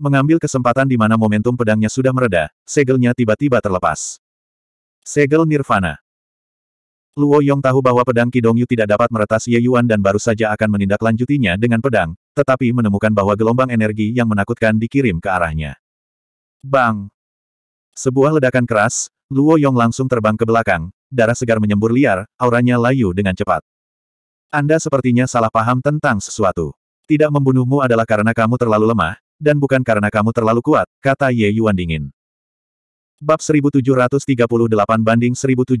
Mengambil kesempatan di mana momentum pedangnya sudah mereda, segelnya tiba-tiba terlepas. Segel Nirvana Luo Yong tahu bahwa pedang Kidong Yu tidak dapat meretas Ye Yuan dan baru saja akan menindaklanjutinya dengan pedang, tetapi menemukan bahwa gelombang energi yang menakutkan dikirim ke arahnya. Bang! Sebuah ledakan keras, Luo Yong langsung terbang ke belakang, darah segar menyembur liar, auranya layu dengan cepat. Anda sepertinya salah paham tentang sesuatu. Tidak membunuhmu adalah karena kamu terlalu lemah, dan bukan karena kamu terlalu kuat, kata Ye Yuan dingin. Bab 1738 banding 1738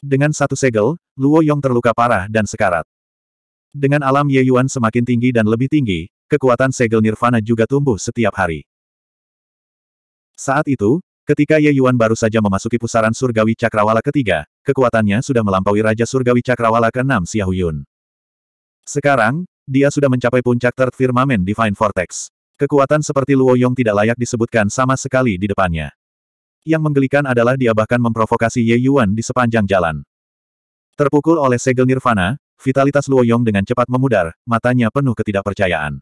Dengan satu segel, Luo Yong terluka parah dan sekarat. Dengan alam Ye Yuan semakin tinggi dan lebih tinggi, kekuatan segel nirvana juga tumbuh setiap hari. Saat itu, ketika Ye Yuan baru saja memasuki pusaran surgawi cakrawala ketiga, kekuatannya sudah melampaui Raja Surgawi Cakrawala ke-6 Xiahuyun. Sekarang, dia sudah mencapai puncak Third Firmament Divine Vortex. Kekuatan seperti Luo Yong tidak layak disebutkan sama sekali di depannya. Yang menggelikan adalah dia bahkan memprovokasi Ye Yuan di sepanjang jalan. Terpukul oleh segel nirvana, vitalitas Luo Yong dengan cepat memudar, matanya penuh ketidakpercayaan.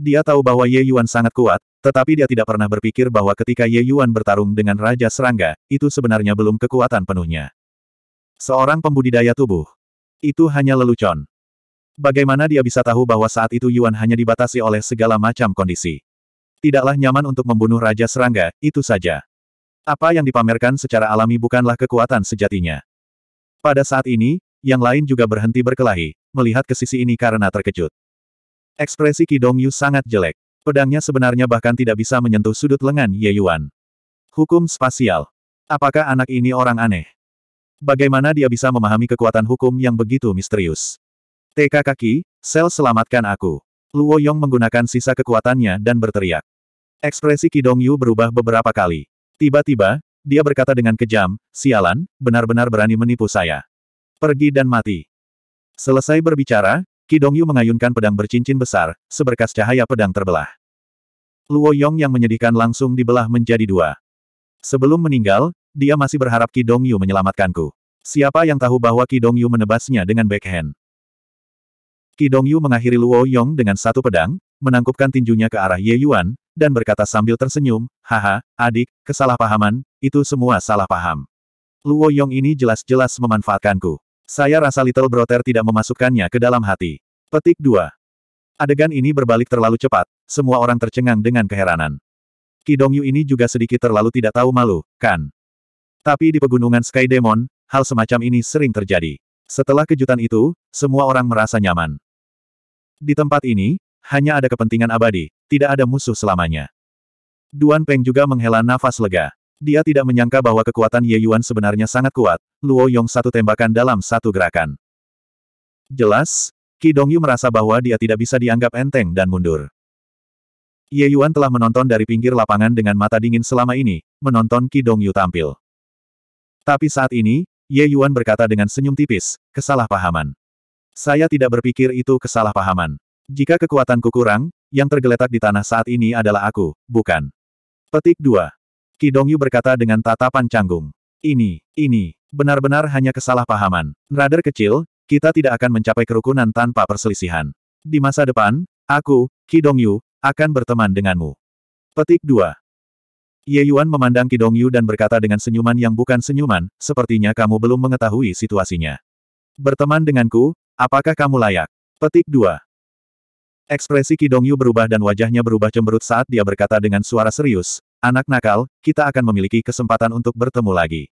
Dia tahu bahwa Ye Yuan sangat kuat, tetapi dia tidak pernah berpikir bahwa ketika Ye Yuan bertarung dengan Raja Serangga, itu sebenarnya belum kekuatan penuhnya. Seorang pembudidaya tubuh, itu hanya lelucon. Bagaimana dia bisa tahu bahwa saat itu Yuan hanya dibatasi oleh segala macam kondisi? Tidaklah nyaman untuk membunuh Raja Serangga, itu saja. Apa yang dipamerkan secara alami bukanlah kekuatan sejatinya. Pada saat ini, yang lain juga berhenti berkelahi, melihat ke sisi ini karena terkejut. Ekspresi Kidong Yu sangat jelek. Pedangnya sebenarnya bahkan tidak bisa menyentuh sudut lengan Ye Yuan. Hukum spasial. Apakah anak ini orang aneh? Bagaimana dia bisa memahami kekuatan hukum yang begitu misterius? TK kaki, sel selamatkan aku. Luo Yong menggunakan sisa kekuatannya dan berteriak. Ekspresi Kidong Yu berubah beberapa kali. Tiba-tiba, dia berkata dengan kejam, sialan, benar-benar berani menipu saya. Pergi dan mati. Selesai berbicara, Kidong Yu mengayunkan pedang bercincin besar, seberkas cahaya pedang terbelah. Luo Yong yang menyedihkan langsung dibelah menjadi dua. Sebelum meninggal, dia masih berharap Kidongyu Yu menyelamatkanku. Siapa yang tahu bahwa Kidongyu Yu menebasnya dengan backhand? Kidongyu Yu mengakhiri Luo Yong dengan satu pedang, menangkupkan tinjunya ke arah Ye Yuan, dan berkata sambil tersenyum, Haha, adik, kesalahpahaman, itu semua salah paham. Luo Yong ini jelas-jelas memanfaatkanku. Saya rasa Little Brother tidak memasukkannya ke dalam hati. Petik 2. Adegan ini berbalik terlalu cepat, semua orang tercengang dengan keheranan. Kidongyu Yu ini juga sedikit terlalu tidak tahu malu, kan? Tapi di pegunungan Sky Demon, hal semacam ini sering terjadi. Setelah kejutan itu, semua orang merasa nyaman. Di tempat ini, hanya ada kepentingan abadi, tidak ada musuh selamanya. Duan Peng juga menghela nafas lega. Dia tidak menyangka bahwa kekuatan Ye Yuan sebenarnya sangat kuat, Luo Yong satu tembakan dalam satu gerakan. Jelas, Qi Yu merasa bahwa dia tidak bisa dianggap enteng dan mundur. Ye Yuan telah menonton dari pinggir lapangan dengan mata dingin selama ini, menonton Qi Yu tampil. Tapi saat ini, Ye Yuan berkata dengan senyum tipis, kesalahpahaman. Saya tidak berpikir itu kesalahpahaman. Jika kekuatanku kurang, yang tergeletak di tanah saat ini adalah aku, bukan. Petik 2. Kidongyu berkata dengan tatapan canggung. Ini, ini, benar-benar hanya kesalahpahaman. Radar kecil, kita tidak akan mencapai kerukunan tanpa perselisihan. Di masa depan, aku, Kidongyu, akan berteman denganmu. Petik 2. Ye Yuan memandang Kidong Yu dan berkata dengan senyuman yang bukan senyuman, sepertinya kamu belum mengetahui situasinya. Berteman denganku, apakah kamu layak? Petik 2. Ekspresi Kidong Yu berubah dan wajahnya berubah cemberut saat dia berkata dengan suara serius, Anak nakal, kita akan memiliki kesempatan untuk bertemu lagi.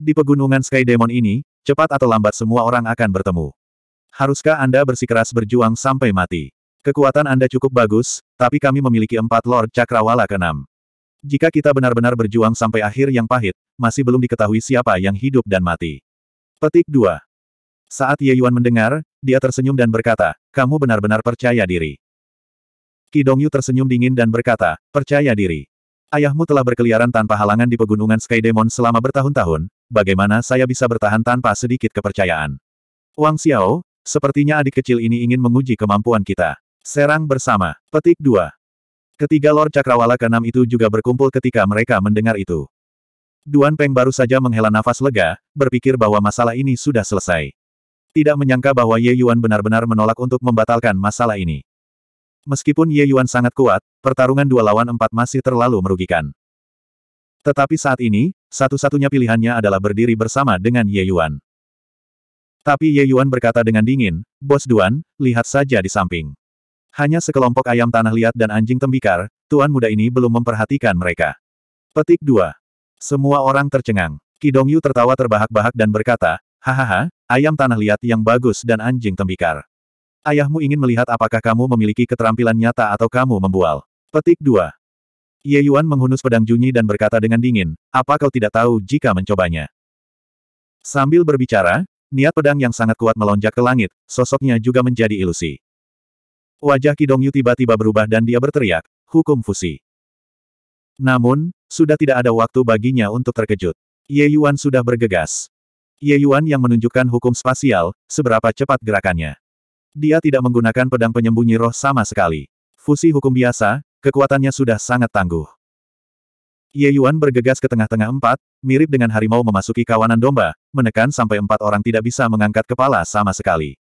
Di pegunungan Sky Demon ini, cepat atau lambat semua orang akan bertemu. Haruskah Anda bersikeras berjuang sampai mati? Kekuatan Anda cukup bagus, tapi kami memiliki empat Lord Cakrawala keenam. Jika kita benar-benar berjuang sampai akhir yang pahit, masih belum diketahui siapa yang hidup dan mati. Petik 2. Saat Ye Yuan mendengar, dia tersenyum dan berkata, kamu benar-benar percaya diri. Yu tersenyum dingin dan berkata, percaya diri. Ayahmu telah berkeliaran tanpa halangan di pegunungan Sky Demon selama bertahun-tahun, bagaimana saya bisa bertahan tanpa sedikit kepercayaan? Wang Xiao, sepertinya adik kecil ini ingin menguji kemampuan kita. Serang bersama. Petik 2. Ketiga Lord Cakrawala keenam itu juga berkumpul ketika mereka mendengar itu. Duan Peng baru saja menghela nafas lega, berpikir bahwa masalah ini sudah selesai. Tidak menyangka bahwa Ye Yuan benar-benar menolak untuk membatalkan masalah ini. Meskipun Ye Yuan sangat kuat, pertarungan dua lawan empat masih terlalu merugikan. Tetapi saat ini, satu-satunya pilihannya adalah berdiri bersama dengan Ye Yuan. Tapi Ye Yuan berkata dengan dingin, Bos Duan, lihat saja di samping. Hanya sekelompok ayam tanah liat dan anjing tembikar, tuan muda ini belum memperhatikan mereka. Petik 2. Semua orang tercengang. Kidong Yu tertawa terbahak-bahak dan berkata, Hahaha, ayam tanah liat yang bagus dan anjing tembikar. Ayahmu ingin melihat apakah kamu memiliki keterampilan nyata atau kamu membual. Petik 2. Ye Yuan menghunus pedang Junyi dan berkata dengan dingin, apa kau tidak tahu jika mencobanya? Sambil berbicara, niat pedang yang sangat kuat melonjak ke langit, sosoknya juga menjadi ilusi. Wajah Kidongyu tiba-tiba berubah dan dia berteriak, hukum fusi. Namun, sudah tidak ada waktu baginya untuk terkejut. Ye Yuan sudah bergegas. Ye Yuan yang menunjukkan hukum spasial, seberapa cepat gerakannya. Dia tidak menggunakan pedang penyembunyi roh sama sekali. Fusi hukum biasa, kekuatannya sudah sangat tangguh. Ye Yuan bergegas ke tengah-tengah empat, mirip dengan harimau memasuki kawanan domba, menekan sampai empat orang tidak bisa mengangkat kepala sama sekali.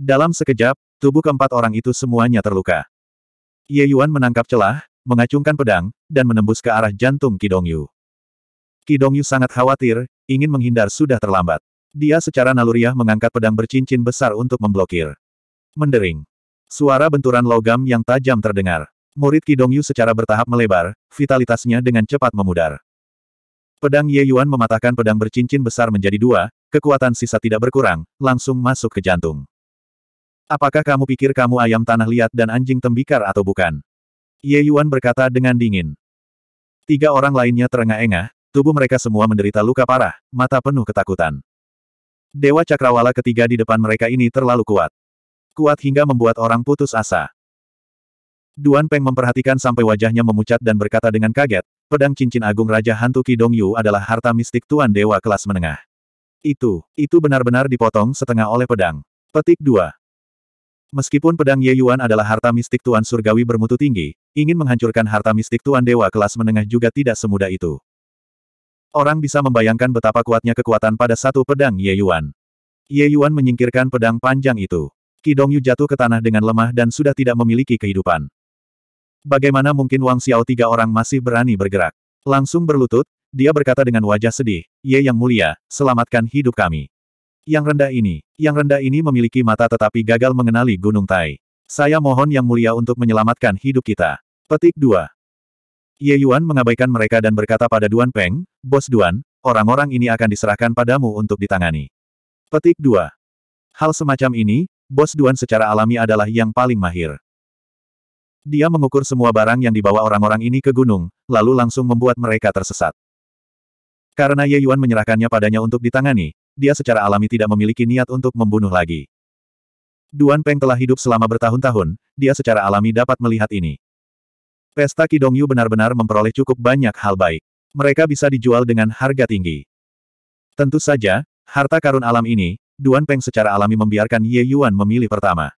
Dalam sekejap, Tubuh keempat orang itu semuanya terluka. Ye Yuan menangkap celah, mengacungkan pedang, dan menembus ke arah jantung Kidong Yu. Kidong Yu sangat khawatir, ingin menghindar sudah terlambat. Dia secara naluriah mengangkat pedang bercincin besar untuk memblokir. Mendering. Suara benturan logam yang tajam terdengar. Murid Kidong Yu secara bertahap melebar, vitalitasnya dengan cepat memudar. Pedang Ye Yuan mematahkan pedang bercincin besar menjadi dua, kekuatan sisa tidak berkurang, langsung masuk ke jantung. Apakah kamu pikir kamu ayam tanah liat dan anjing tembikar atau bukan? Ye Yuan berkata dengan dingin. Tiga orang lainnya terengah-engah, tubuh mereka semua menderita luka parah, mata penuh ketakutan. Dewa Cakrawala ketiga di depan mereka ini terlalu kuat. Kuat hingga membuat orang putus asa. Duan Peng memperhatikan sampai wajahnya memucat dan berkata dengan kaget, pedang cincin agung Raja Hantu Kidong Yu adalah harta mistik Tuan Dewa kelas menengah. Itu, itu benar-benar dipotong setengah oleh pedang. Petik 2. Meskipun pedang Ye Yuan adalah harta mistik Tuan Surgawi bermutu tinggi, ingin menghancurkan harta mistik Tuan Dewa kelas menengah juga tidak semudah itu. Orang bisa membayangkan betapa kuatnya kekuatan pada satu pedang Ye Yuan. Ye Yuan menyingkirkan pedang panjang itu. Kidong Yu jatuh ke tanah dengan lemah dan sudah tidak memiliki kehidupan. Bagaimana mungkin Wang Xiao tiga orang masih berani bergerak? Langsung berlutut, dia berkata dengan wajah sedih, Ye Yang Mulia, selamatkan hidup kami. Yang rendah ini, yang rendah ini memiliki mata tetapi gagal mengenali Gunung Tai. Saya mohon Yang Mulia untuk menyelamatkan hidup kita. Petik 2. Ye Yuan mengabaikan mereka dan berkata pada Duan Peng, Bos Duan, orang-orang ini akan diserahkan padamu untuk ditangani. Petik 2. Hal semacam ini, Bos Duan secara alami adalah yang paling mahir. Dia mengukur semua barang yang dibawa orang-orang ini ke gunung, lalu langsung membuat mereka tersesat. Karena Ye Yuan menyerahkannya padanya untuk ditangani, dia secara alami tidak memiliki niat untuk membunuh lagi. Duan Peng telah hidup selama bertahun-tahun, dia secara alami dapat melihat ini. Pesta Kidongyu benar-benar memperoleh cukup banyak hal baik. Mereka bisa dijual dengan harga tinggi. Tentu saja, harta karun alam ini, Duan Peng secara alami membiarkan Ye Yuan memilih pertama.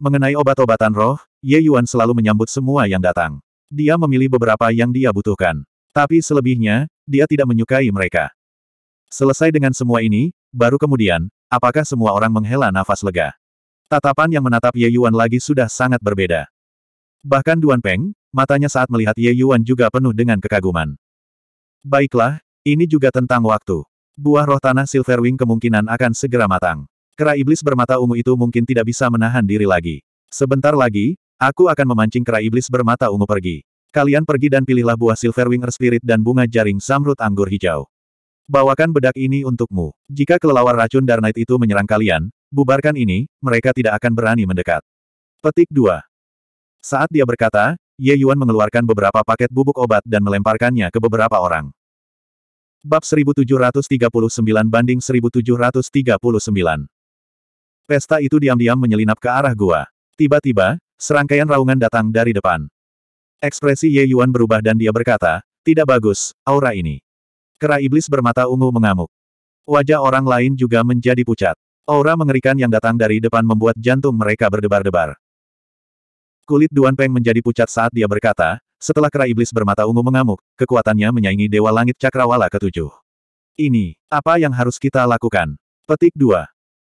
Mengenai obat-obatan roh, Ye Yuan selalu menyambut semua yang datang. Dia memilih beberapa yang dia butuhkan. Tapi selebihnya, dia tidak menyukai mereka. Selesai dengan semua ini, baru kemudian, apakah semua orang menghela nafas lega? Tatapan yang menatap Ye Yuan lagi sudah sangat berbeda. Bahkan Duan Peng, matanya saat melihat Ye Yuan juga penuh dengan kekaguman. Baiklah, ini juga tentang waktu. Buah roh tanah Silverwing kemungkinan akan segera matang. Kera iblis bermata ungu itu mungkin tidak bisa menahan diri lagi. Sebentar lagi, aku akan memancing kera iblis bermata ungu pergi. Kalian pergi dan pilihlah buah Silverwing Earth Spirit dan bunga jaring zamrud anggur hijau. Bawakan bedak ini untukmu. Jika kelelawar racun Darnait itu menyerang kalian, bubarkan ini, mereka tidak akan berani mendekat. Petik 2. Saat dia berkata, Ye Yuan mengeluarkan beberapa paket bubuk obat dan melemparkannya ke beberapa orang. Bab 1739 banding 1739. Pesta itu diam-diam menyelinap ke arah gua. Tiba-tiba, serangkaian raungan datang dari depan. Ekspresi Ye Yuan berubah dan dia berkata, tidak bagus, aura ini. Kera iblis bermata ungu mengamuk. Wajah orang lain juga menjadi pucat. Aura mengerikan yang datang dari depan membuat jantung mereka berdebar-debar. Kulit Duan Peng menjadi pucat saat dia berkata, setelah kera iblis bermata ungu mengamuk, kekuatannya menyaingi Dewa Langit Cakrawala ketujuh. Ini, apa yang harus kita lakukan? Petik 2.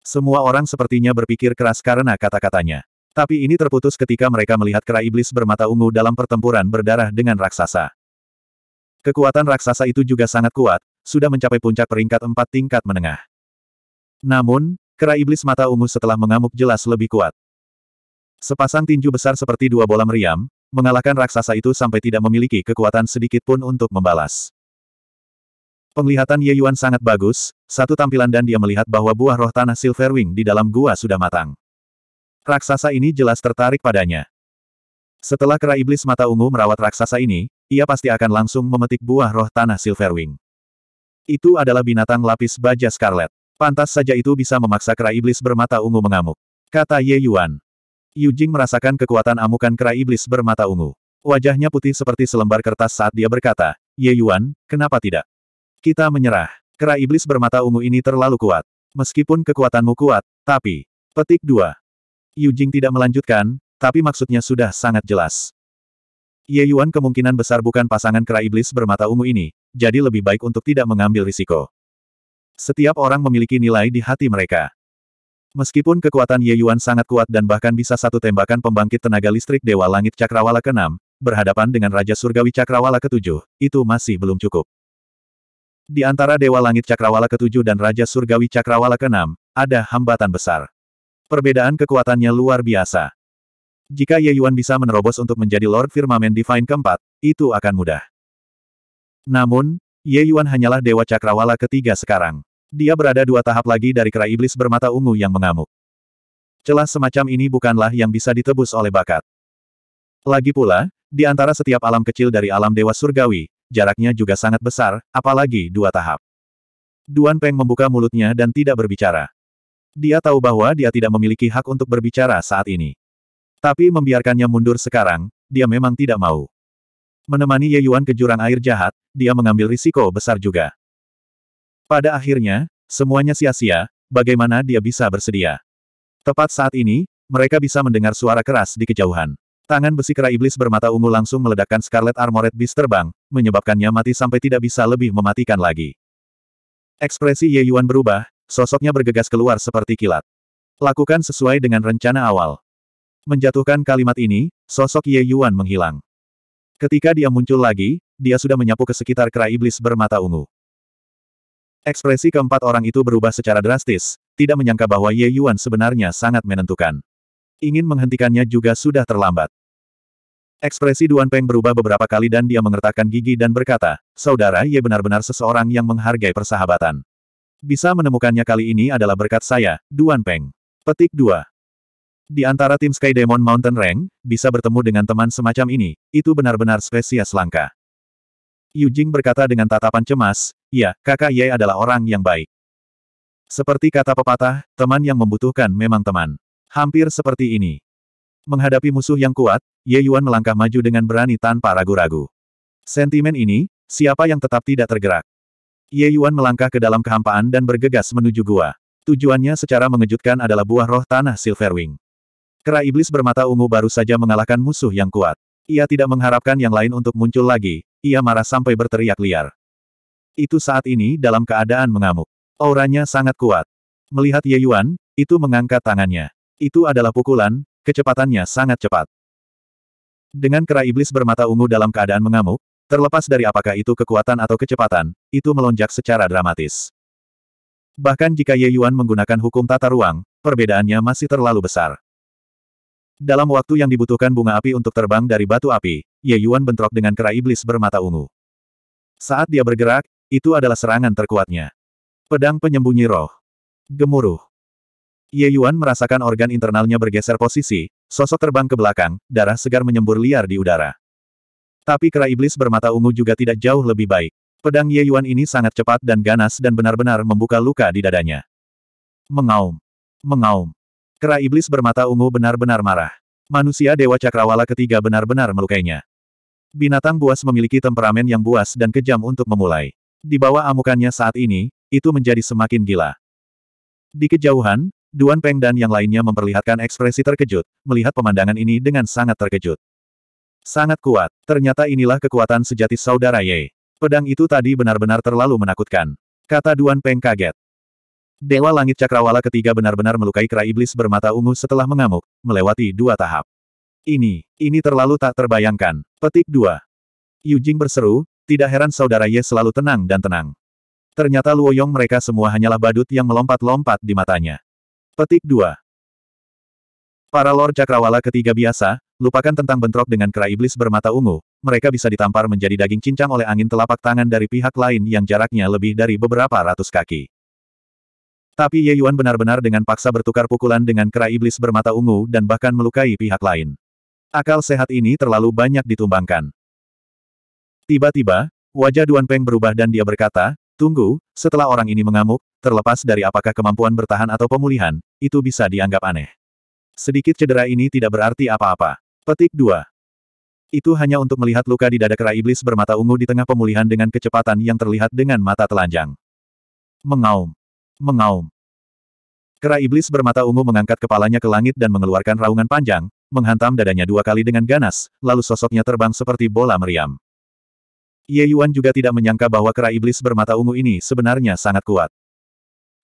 Semua orang sepertinya berpikir keras karena kata-katanya. Tapi ini terputus ketika mereka melihat kera iblis bermata ungu dalam pertempuran berdarah dengan raksasa. Kekuatan raksasa itu juga sangat kuat, sudah mencapai puncak peringkat empat tingkat menengah. Namun, kera iblis mata ungu setelah mengamuk jelas lebih kuat. Sepasang tinju besar seperti dua bola meriam, mengalahkan raksasa itu sampai tidak memiliki kekuatan sedikit pun untuk membalas. Penglihatan Ye Yuan sangat bagus, satu tampilan dan dia melihat bahwa buah roh tanah Silverwing di dalam gua sudah matang. Raksasa ini jelas tertarik padanya. Setelah kera iblis mata ungu merawat raksasa ini, ia pasti akan langsung memetik buah roh tanah Silverwing. Itu adalah binatang lapis baja Scarlet. Pantas saja itu bisa memaksa kera iblis bermata ungu mengamuk. Kata Ye Yuan. Yu Jing merasakan kekuatan amukan kera iblis bermata ungu. Wajahnya putih seperti selembar kertas saat dia berkata, Ye Yuan, kenapa tidak? Kita menyerah. Kera iblis bermata ungu ini terlalu kuat. Meskipun kekuatanmu kuat, tapi... Petik 2. Yu Jing tidak melanjutkan, tapi maksudnya sudah sangat jelas. Ye Yuan kemungkinan besar bukan pasangan kera iblis bermata ungu ini, jadi lebih baik untuk tidak mengambil risiko. Setiap orang memiliki nilai di hati mereka. Meskipun kekuatan Ye Yuan sangat kuat dan bahkan bisa satu tembakan pembangkit tenaga listrik Dewa Langit Cakrawala ke-6, berhadapan dengan Raja Surgawi Cakrawala ke-7, itu masih belum cukup. Di antara Dewa Langit Cakrawala ke-7 dan Raja Surgawi Cakrawala ke-6, ada hambatan besar. Perbedaan kekuatannya luar biasa. Jika Ye Yuan bisa menerobos untuk menjadi Lord Firmament Divine keempat, itu akan mudah. Namun, Ye Yuan hanyalah Dewa Cakrawala ketiga sekarang. Dia berada dua tahap lagi dari kera iblis bermata ungu yang mengamuk. Celah semacam ini bukanlah yang bisa ditebus oleh bakat. Lagi pula, di antara setiap alam kecil dari alam Dewa Surgawi, jaraknya juga sangat besar, apalagi dua tahap. Duan Peng membuka mulutnya dan tidak berbicara. Dia tahu bahwa dia tidak memiliki hak untuk berbicara saat ini. Tapi membiarkannya mundur sekarang, dia memang tidak mau. Menemani Ye Yuan ke jurang air jahat, dia mengambil risiko besar juga. Pada akhirnya, semuanya sia-sia, bagaimana dia bisa bersedia. Tepat saat ini, mereka bisa mendengar suara keras di kejauhan. Tangan besi kera iblis bermata ungu langsung meledakkan Scarlet Armored Beast terbang, menyebabkannya mati sampai tidak bisa lebih mematikan lagi. Ekspresi Ye Yuan berubah, sosoknya bergegas keluar seperti kilat. Lakukan sesuai dengan rencana awal. Menjatuhkan kalimat ini, sosok Ye Yuan menghilang. Ketika dia muncul lagi, dia sudah menyapu ke sekitar kera iblis bermata ungu. Ekspresi keempat orang itu berubah secara drastis, tidak menyangka bahwa Ye Yuan sebenarnya sangat menentukan. Ingin menghentikannya juga sudah terlambat. Ekspresi Duan Peng berubah beberapa kali dan dia mengertakkan gigi dan berkata, Saudara Ye benar-benar seseorang yang menghargai persahabatan. Bisa menemukannya kali ini adalah berkat saya, Duan Peng. Petik 2. Di antara tim Sky Demon Mountain Rank, bisa bertemu dengan teman semacam ini, itu benar-benar spesies langka. Yu Jing berkata dengan tatapan cemas, ya, kakak Ye adalah orang yang baik. Seperti kata pepatah, teman yang membutuhkan memang teman. Hampir seperti ini. Menghadapi musuh yang kuat, Ye Yuan melangkah maju dengan berani tanpa ragu-ragu. Sentimen ini, siapa yang tetap tidak tergerak? Ye Yuan melangkah ke dalam kehampaan dan bergegas menuju gua. Tujuannya secara mengejutkan adalah buah roh tanah Silverwing. Kera iblis bermata ungu baru saja mengalahkan musuh yang kuat. Ia tidak mengharapkan yang lain untuk muncul lagi, ia marah sampai berteriak liar. Itu saat ini dalam keadaan mengamuk. Auranya sangat kuat. Melihat Ye Yuan, itu mengangkat tangannya. Itu adalah pukulan, kecepatannya sangat cepat. Dengan kera iblis bermata ungu dalam keadaan mengamuk, terlepas dari apakah itu kekuatan atau kecepatan, itu melonjak secara dramatis. Bahkan jika Ye Yuan menggunakan hukum tata ruang, perbedaannya masih terlalu besar. Dalam waktu yang dibutuhkan bunga api untuk terbang dari batu api, Ye Yuan bentrok dengan kera iblis bermata ungu. Saat dia bergerak, itu adalah serangan terkuatnya. Pedang penyembunyi roh. Gemuruh. Ye Yuan merasakan organ internalnya bergeser posisi, sosok terbang ke belakang, darah segar menyembur liar di udara. Tapi kera iblis bermata ungu juga tidak jauh lebih baik. Pedang Ye Yuan ini sangat cepat dan ganas dan benar-benar membuka luka di dadanya. Mengaum. Mengaum. Kera iblis bermata ungu benar-benar marah. Manusia Dewa Cakrawala ketiga benar-benar melukainya. Binatang buas memiliki temperamen yang buas dan kejam untuk memulai. Di bawah amukannya saat ini, itu menjadi semakin gila. Di kejauhan, Duan Peng dan yang lainnya memperlihatkan ekspresi terkejut, melihat pemandangan ini dengan sangat terkejut. Sangat kuat, ternyata inilah kekuatan sejati saudara Ye. Pedang itu tadi benar-benar terlalu menakutkan. Kata Duan Peng kaget. Dewa Langit Cakrawala ketiga benar-benar melukai kera iblis bermata ungu setelah mengamuk, melewati dua tahap. Ini, ini terlalu tak terbayangkan. Petik 2. Jing berseru, tidak heran saudara Ye selalu tenang dan tenang. Ternyata Luoyong mereka semua hanyalah badut yang melompat-lompat di matanya. Petik 2. Para Lord Cakrawala ketiga biasa, lupakan tentang bentrok dengan kera iblis bermata ungu, mereka bisa ditampar menjadi daging cincang oleh angin telapak tangan dari pihak lain yang jaraknya lebih dari beberapa ratus kaki. Tapi Ye Yuan benar-benar dengan paksa bertukar pukulan dengan kera iblis bermata ungu dan bahkan melukai pihak lain. Akal sehat ini terlalu banyak ditumbangkan. Tiba-tiba, wajah Duan Peng berubah dan dia berkata, Tunggu, setelah orang ini mengamuk, terlepas dari apakah kemampuan bertahan atau pemulihan, itu bisa dianggap aneh. Sedikit cedera ini tidak berarti apa-apa. Petik 2. Itu hanya untuk melihat luka di dada kera iblis bermata ungu di tengah pemulihan dengan kecepatan yang terlihat dengan mata telanjang. Mengaum mengaum. Kera iblis bermata ungu mengangkat kepalanya ke langit dan mengeluarkan raungan panjang, menghantam dadanya dua kali dengan ganas, lalu sosoknya terbang seperti bola meriam. Ye Yuan juga tidak menyangka bahwa kera iblis bermata ungu ini sebenarnya sangat kuat.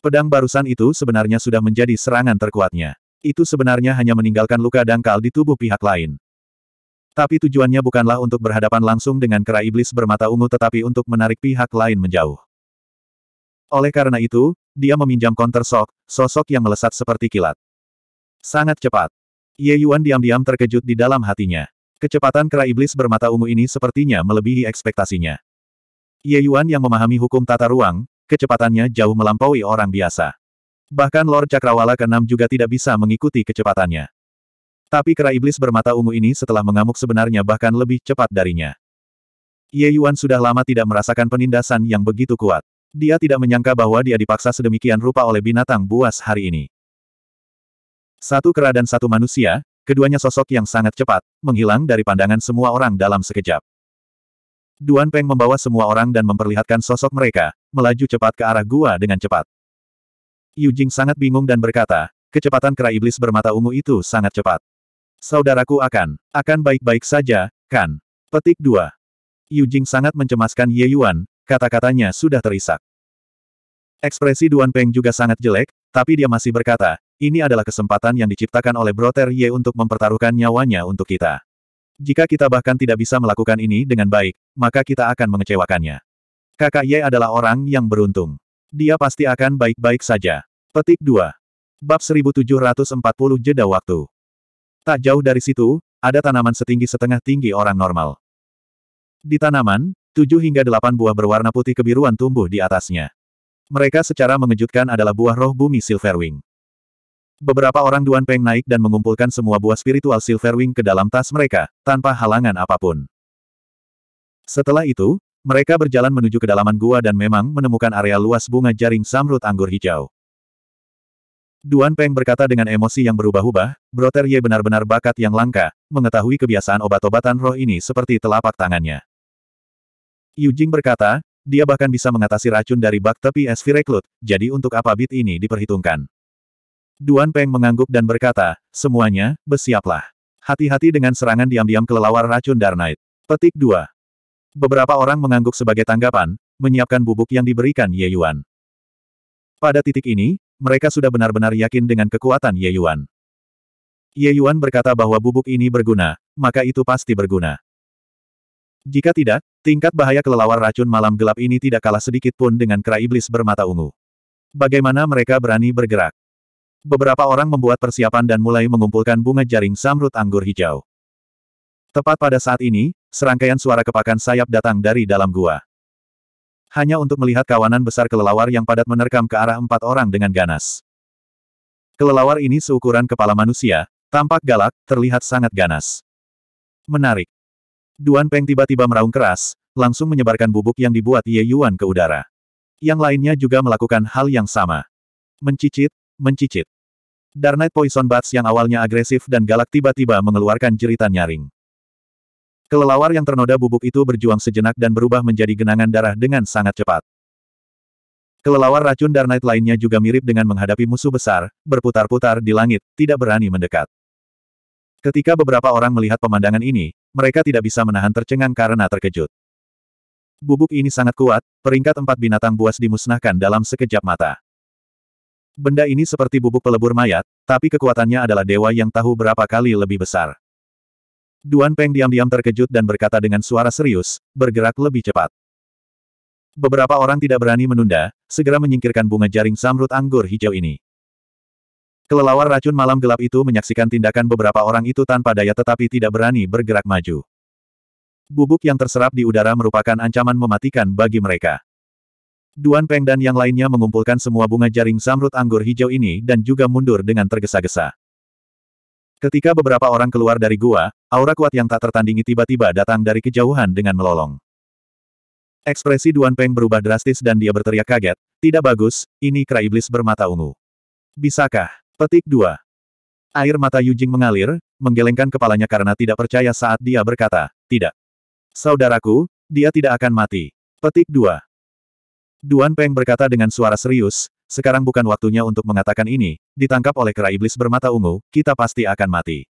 Pedang barusan itu sebenarnya sudah menjadi serangan terkuatnya. Itu sebenarnya hanya meninggalkan luka dangkal di tubuh pihak lain. Tapi tujuannya bukanlah untuk berhadapan langsung dengan kera iblis bermata ungu tetapi untuk menarik pihak lain menjauh. Oleh karena itu, dia meminjam counter shock, sosok yang melesat seperti kilat. Sangat cepat. Ye Yuan diam-diam terkejut di dalam hatinya. Kecepatan kera iblis bermata ungu ini sepertinya melebihi ekspektasinya. Ye Yuan yang memahami hukum tata ruang, kecepatannya jauh melampaui orang biasa. Bahkan Lord Cakrawala ke-6 juga tidak bisa mengikuti kecepatannya. Tapi kera iblis bermata ungu ini setelah mengamuk sebenarnya bahkan lebih cepat darinya. Ye Yuan sudah lama tidak merasakan penindasan yang begitu kuat. Dia tidak menyangka bahwa dia dipaksa sedemikian rupa oleh binatang buas hari ini. Satu kera dan satu manusia, keduanya sosok yang sangat cepat, menghilang dari pandangan semua orang dalam sekejap. Duan Peng membawa semua orang dan memperlihatkan sosok mereka, melaju cepat ke arah gua dengan cepat. Yu Jing sangat bingung dan berkata, kecepatan kera iblis bermata ungu itu sangat cepat. Saudaraku akan, akan baik-baik saja, kan? Petik 2. Yu Jing sangat mencemaskan Ye Yuan, Kata-katanya sudah terisak. Ekspresi Duan Peng juga sangat jelek, tapi dia masih berkata, ini adalah kesempatan yang diciptakan oleh Broter Ye untuk mempertaruhkan nyawanya untuk kita. Jika kita bahkan tidak bisa melakukan ini dengan baik, maka kita akan mengecewakannya. Kakak Ye adalah orang yang beruntung. Dia pasti akan baik-baik saja. Petik 2. Bab 1740 jeda waktu. Tak jauh dari situ, ada tanaman setinggi setengah tinggi orang normal. Di tanaman, Tujuh hingga delapan buah berwarna putih kebiruan tumbuh di atasnya. Mereka secara mengejutkan adalah buah roh bumi Silverwing. Beberapa orang Duan Peng naik dan mengumpulkan semua buah spiritual Silverwing ke dalam tas mereka, tanpa halangan apapun. Setelah itu, mereka berjalan menuju kedalaman gua dan memang menemukan area luas bunga jaring samrut anggur hijau. Duan Peng berkata dengan emosi yang berubah-ubah, Broter Ye benar-benar bakat yang langka, mengetahui kebiasaan obat-obatan roh ini seperti telapak tangannya. Yu Jing berkata, dia bahkan bisa mengatasi racun dari bak tepi es Vireklut, jadi untuk apa bit ini diperhitungkan. Duan Peng mengangguk dan berkata, semuanya, bersiaplah. Hati-hati dengan serangan diam-diam kelelawar racun Darnight. Petik 2. Beberapa orang mengangguk sebagai tanggapan, menyiapkan bubuk yang diberikan Ye Yuan. Pada titik ini, mereka sudah benar-benar yakin dengan kekuatan Ye Yuan. Ye Yuan berkata bahwa bubuk ini berguna, maka itu pasti berguna. Jika tidak, tingkat bahaya kelelawar racun malam gelap ini tidak kalah sedikit pun dengan kera iblis bermata ungu. Bagaimana mereka berani bergerak? Beberapa orang membuat persiapan dan mulai mengumpulkan bunga jaring samrut anggur hijau. Tepat pada saat ini, serangkaian suara kepakan sayap datang dari dalam gua. Hanya untuk melihat kawanan besar kelelawar yang padat menerkam ke arah empat orang dengan ganas. Kelelawar ini seukuran kepala manusia, tampak galak, terlihat sangat ganas. Menarik. Duan Peng tiba-tiba meraung keras, langsung menyebarkan bubuk yang dibuat Ye Yuan ke udara. Yang lainnya juga melakukan hal yang sama. Mencicit, mencicit. Darnite Poison Bats yang awalnya agresif dan galak tiba-tiba mengeluarkan jeritan nyaring. Kelelawar yang ternoda bubuk itu berjuang sejenak dan berubah menjadi genangan darah dengan sangat cepat. Kelelawar racun Darnite lainnya juga mirip dengan menghadapi musuh besar, berputar-putar di langit, tidak berani mendekat. Ketika beberapa orang melihat pemandangan ini, mereka tidak bisa menahan tercengang karena terkejut. Bubuk ini sangat kuat, peringkat empat binatang buas dimusnahkan dalam sekejap mata. Benda ini seperti bubuk pelebur mayat, tapi kekuatannya adalah dewa yang tahu berapa kali lebih besar. Duan Peng diam-diam terkejut dan berkata dengan suara serius, bergerak lebih cepat. Beberapa orang tidak berani menunda, segera menyingkirkan bunga jaring samrut anggur hijau ini. Kelelawar racun malam gelap itu menyaksikan tindakan beberapa orang itu tanpa daya tetapi tidak berani bergerak maju. Bubuk yang terserap di udara merupakan ancaman mematikan bagi mereka. Duan Peng dan yang lainnya mengumpulkan semua bunga jaring samrut anggur hijau ini dan juga mundur dengan tergesa-gesa. Ketika beberapa orang keluar dari gua, aura kuat yang tak tertandingi tiba-tiba datang dari kejauhan dengan melolong. Ekspresi Duan Peng berubah drastis dan dia berteriak kaget, tidak bagus, ini kera iblis bermata ungu. Bisakah? Petik 2. Air mata Yujing mengalir, menggelengkan kepalanya karena tidak percaya saat dia berkata, tidak. Saudaraku, dia tidak akan mati. Petik 2. Duan Peng berkata dengan suara serius, sekarang bukan waktunya untuk mengatakan ini, ditangkap oleh kera iblis bermata ungu, kita pasti akan mati.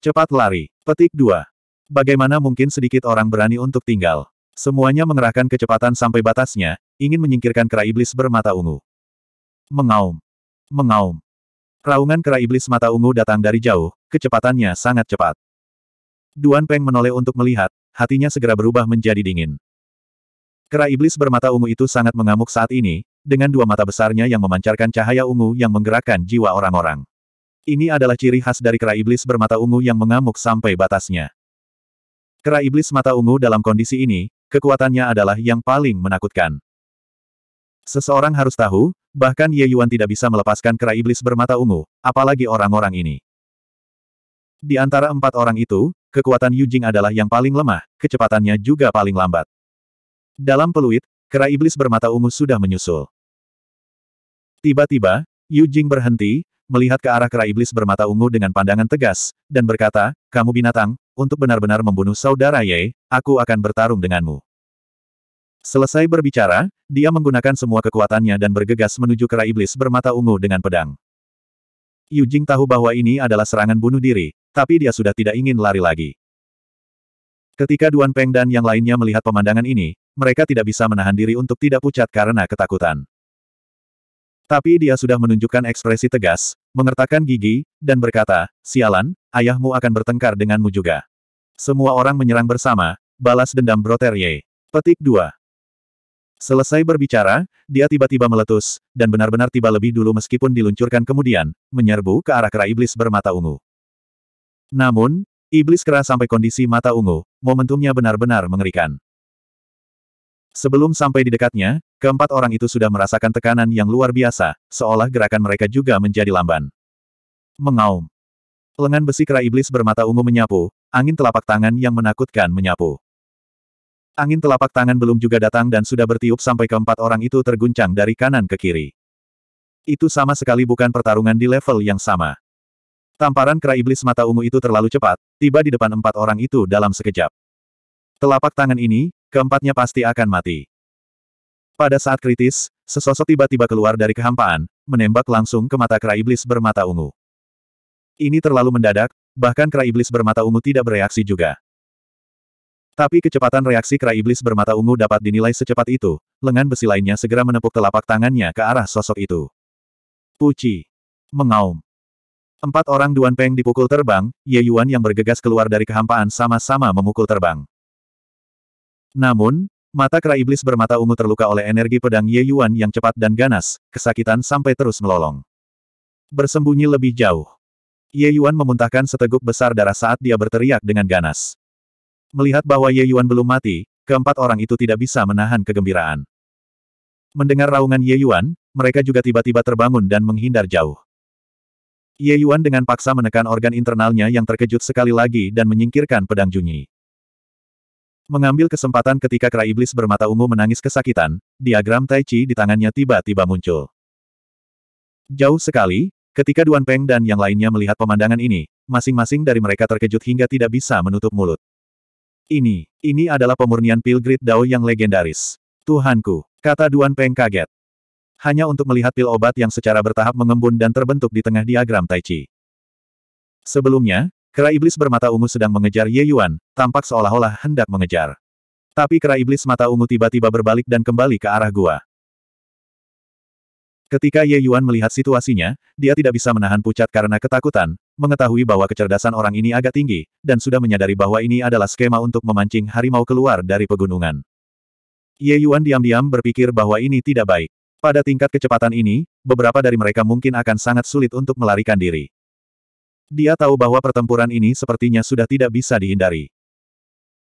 Cepat lari. Petik 2. Bagaimana mungkin sedikit orang berani untuk tinggal? Semuanya mengerahkan kecepatan sampai batasnya, ingin menyingkirkan kera iblis bermata ungu. Mengaum. Mengaum. Raungan kera iblis mata ungu datang dari jauh, kecepatannya sangat cepat. Duan Peng menoleh untuk melihat, hatinya segera berubah menjadi dingin. Kera iblis bermata ungu itu sangat mengamuk saat ini, dengan dua mata besarnya yang memancarkan cahaya ungu yang menggerakkan jiwa orang-orang. Ini adalah ciri khas dari kera iblis bermata ungu yang mengamuk sampai batasnya. Kera iblis mata ungu dalam kondisi ini, kekuatannya adalah yang paling menakutkan. Seseorang harus tahu, bahkan Ye Yuan tidak bisa melepaskan kera iblis bermata ungu, apalagi orang-orang ini. Di antara empat orang itu, kekuatan Yu Jing adalah yang paling lemah, kecepatannya juga paling lambat. Dalam peluit, kera iblis bermata ungu sudah menyusul. Tiba-tiba, Yu Jing berhenti, melihat ke arah kera iblis bermata ungu dengan pandangan tegas, dan berkata, Kamu binatang, untuk benar-benar membunuh saudara Ye, aku akan bertarung denganmu. Selesai berbicara, dia menggunakan semua kekuatannya dan bergegas menuju kera iblis bermata ungu dengan pedang. Yu Jing tahu bahwa ini adalah serangan bunuh diri, tapi dia sudah tidak ingin lari lagi. Ketika Duan Peng dan yang lainnya melihat pemandangan ini, mereka tidak bisa menahan diri untuk tidak pucat karena ketakutan. Tapi dia sudah menunjukkan ekspresi tegas, mengertakkan gigi, dan berkata, Sialan, ayahmu akan bertengkar denganmu juga. Semua orang menyerang bersama, balas dendam Broterye. Petik 2. Selesai berbicara, dia tiba-tiba meletus, dan benar-benar tiba lebih dulu meskipun diluncurkan kemudian, menyerbu ke arah kera iblis bermata ungu. Namun, iblis kera sampai kondisi mata ungu, momentumnya benar-benar mengerikan. Sebelum sampai di dekatnya, keempat orang itu sudah merasakan tekanan yang luar biasa, seolah gerakan mereka juga menjadi lamban. Mengaum. Lengan besi kera iblis bermata ungu menyapu, angin telapak tangan yang menakutkan menyapu. Angin telapak tangan belum juga datang dan sudah bertiup sampai keempat orang itu terguncang dari kanan ke kiri. Itu sama sekali bukan pertarungan di level yang sama. Tamparan kera iblis mata ungu itu terlalu cepat, tiba di depan empat orang itu dalam sekejap. Telapak tangan ini, keempatnya pasti akan mati. Pada saat kritis, sesosok tiba-tiba keluar dari kehampaan, menembak langsung ke mata kera iblis bermata ungu. Ini terlalu mendadak, bahkan kera iblis bermata ungu tidak bereaksi juga. Tapi kecepatan reaksi kera iblis bermata ungu dapat dinilai secepat itu, lengan besi lainnya segera menepuk telapak tangannya ke arah sosok itu. Puci. Mengaum. Empat orang Duan Peng dipukul terbang, Ye Yuan yang bergegas keluar dari kehampaan sama-sama memukul terbang. Namun, mata kera iblis bermata ungu terluka oleh energi pedang Ye Yuan yang cepat dan ganas, kesakitan sampai terus melolong. Bersembunyi lebih jauh. Ye Yuan memuntahkan seteguk besar darah saat dia berteriak dengan ganas. Melihat bahwa Ye Yuan belum mati, keempat orang itu tidak bisa menahan kegembiraan. Mendengar raungan Ye Yuan, mereka juga tiba-tiba terbangun dan menghindar jauh. Ye Yuan dengan paksa menekan organ internalnya yang terkejut sekali lagi dan menyingkirkan pedang Junyi. Mengambil kesempatan ketika kera iblis bermata ungu menangis kesakitan, diagram Tai Chi di tangannya tiba-tiba muncul. Jauh sekali, ketika Duan Peng dan yang lainnya melihat pemandangan ini, masing-masing dari mereka terkejut hingga tidak bisa menutup mulut. Ini, ini adalah pemurnian pil Dao yang legendaris. Tuhanku, kata Duan Peng kaget. Hanya untuk melihat pil obat yang secara bertahap mengembun dan terbentuk di tengah diagram Tai Chi. Sebelumnya, kera iblis bermata ungu sedang mengejar Ye Yuan, tampak seolah-olah hendak mengejar. Tapi kera iblis mata ungu tiba-tiba berbalik dan kembali ke arah gua. Ketika Ye Yuan melihat situasinya, dia tidak bisa menahan pucat karena ketakutan, mengetahui bahwa kecerdasan orang ini agak tinggi, dan sudah menyadari bahwa ini adalah skema untuk memancing harimau keluar dari pegunungan. Ye Yuan diam-diam berpikir bahwa ini tidak baik. Pada tingkat kecepatan ini, beberapa dari mereka mungkin akan sangat sulit untuk melarikan diri. Dia tahu bahwa pertempuran ini sepertinya sudah tidak bisa dihindari.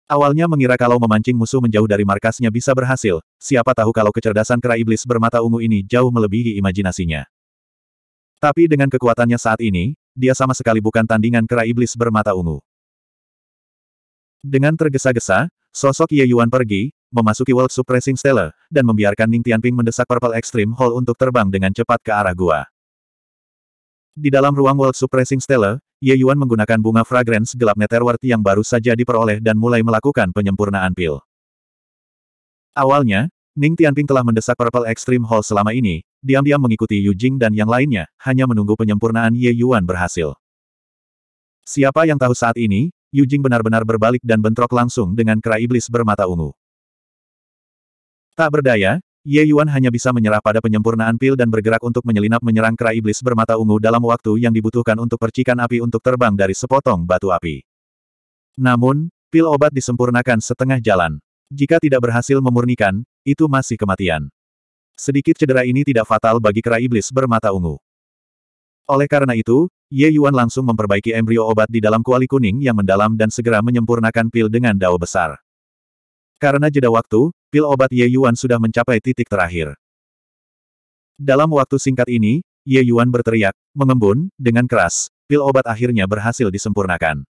Awalnya mengira kalau memancing musuh menjauh dari markasnya bisa berhasil, siapa tahu kalau kecerdasan kera iblis bermata ungu ini jauh melebihi imajinasinya. Tapi dengan kekuatannya saat ini, dia sama sekali bukan tandingan kera iblis bermata ungu. Dengan tergesa-gesa, sosok Ye Yuan pergi, memasuki World Suppressing Stellar, dan membiarkan Ning Tianping mendesak Purple Extreme Hall untuk terbang dengan cepat ke arah gua. Di dalam ruang World Suppressing Stellar, Ye Yuan menggunakan bunga fragrance gelap Netherward yang baru saja diperoleh dan mulai melakukan penyempurnaan pil. Awalnya, Ning Tianping telah mendesak Purple Extreme Hall selama ini, diam-diam mengikuti Yu Jing dan yang lainnya, hanya menunggu penyempurnaan Ye Yuan berhasil. Siapa yang tahu saat ini, Yu Jing benar-benar berbalik dan bentrok langsung dengan kera iblis bermata ungu. Tak berdaya, Ye Yuan hanya bisa menyerah pada penyempurnaan pil dan bergerak untuk menyelinap menyerang kera iblis bermata ungu dalam waktu yang dibutuhkan untuk percikan api untuk terbang dari sepotong batu api. Namun, pil obat disempurnakan setengah jalan. Jika tidak berhasil memurnikan, itu masih kematian. Sedikit cedera ini tidak fatal bagi kera iblis bermata ungu. Oleh karena itu, Ye Yuan langsung memperbaiki embrio obat di dalam kuali kuning yang mendalam dan segera menyempurnakan pil dengan dao besar. Karena jeda waktu, pil obat Ye Yuan sudah mencapai titik terakhir. Dalam waktu singkat ini, Ye Yuan berteriak, mengembun, dengan keras, pil obat akhirnya berhasil disempurnakan.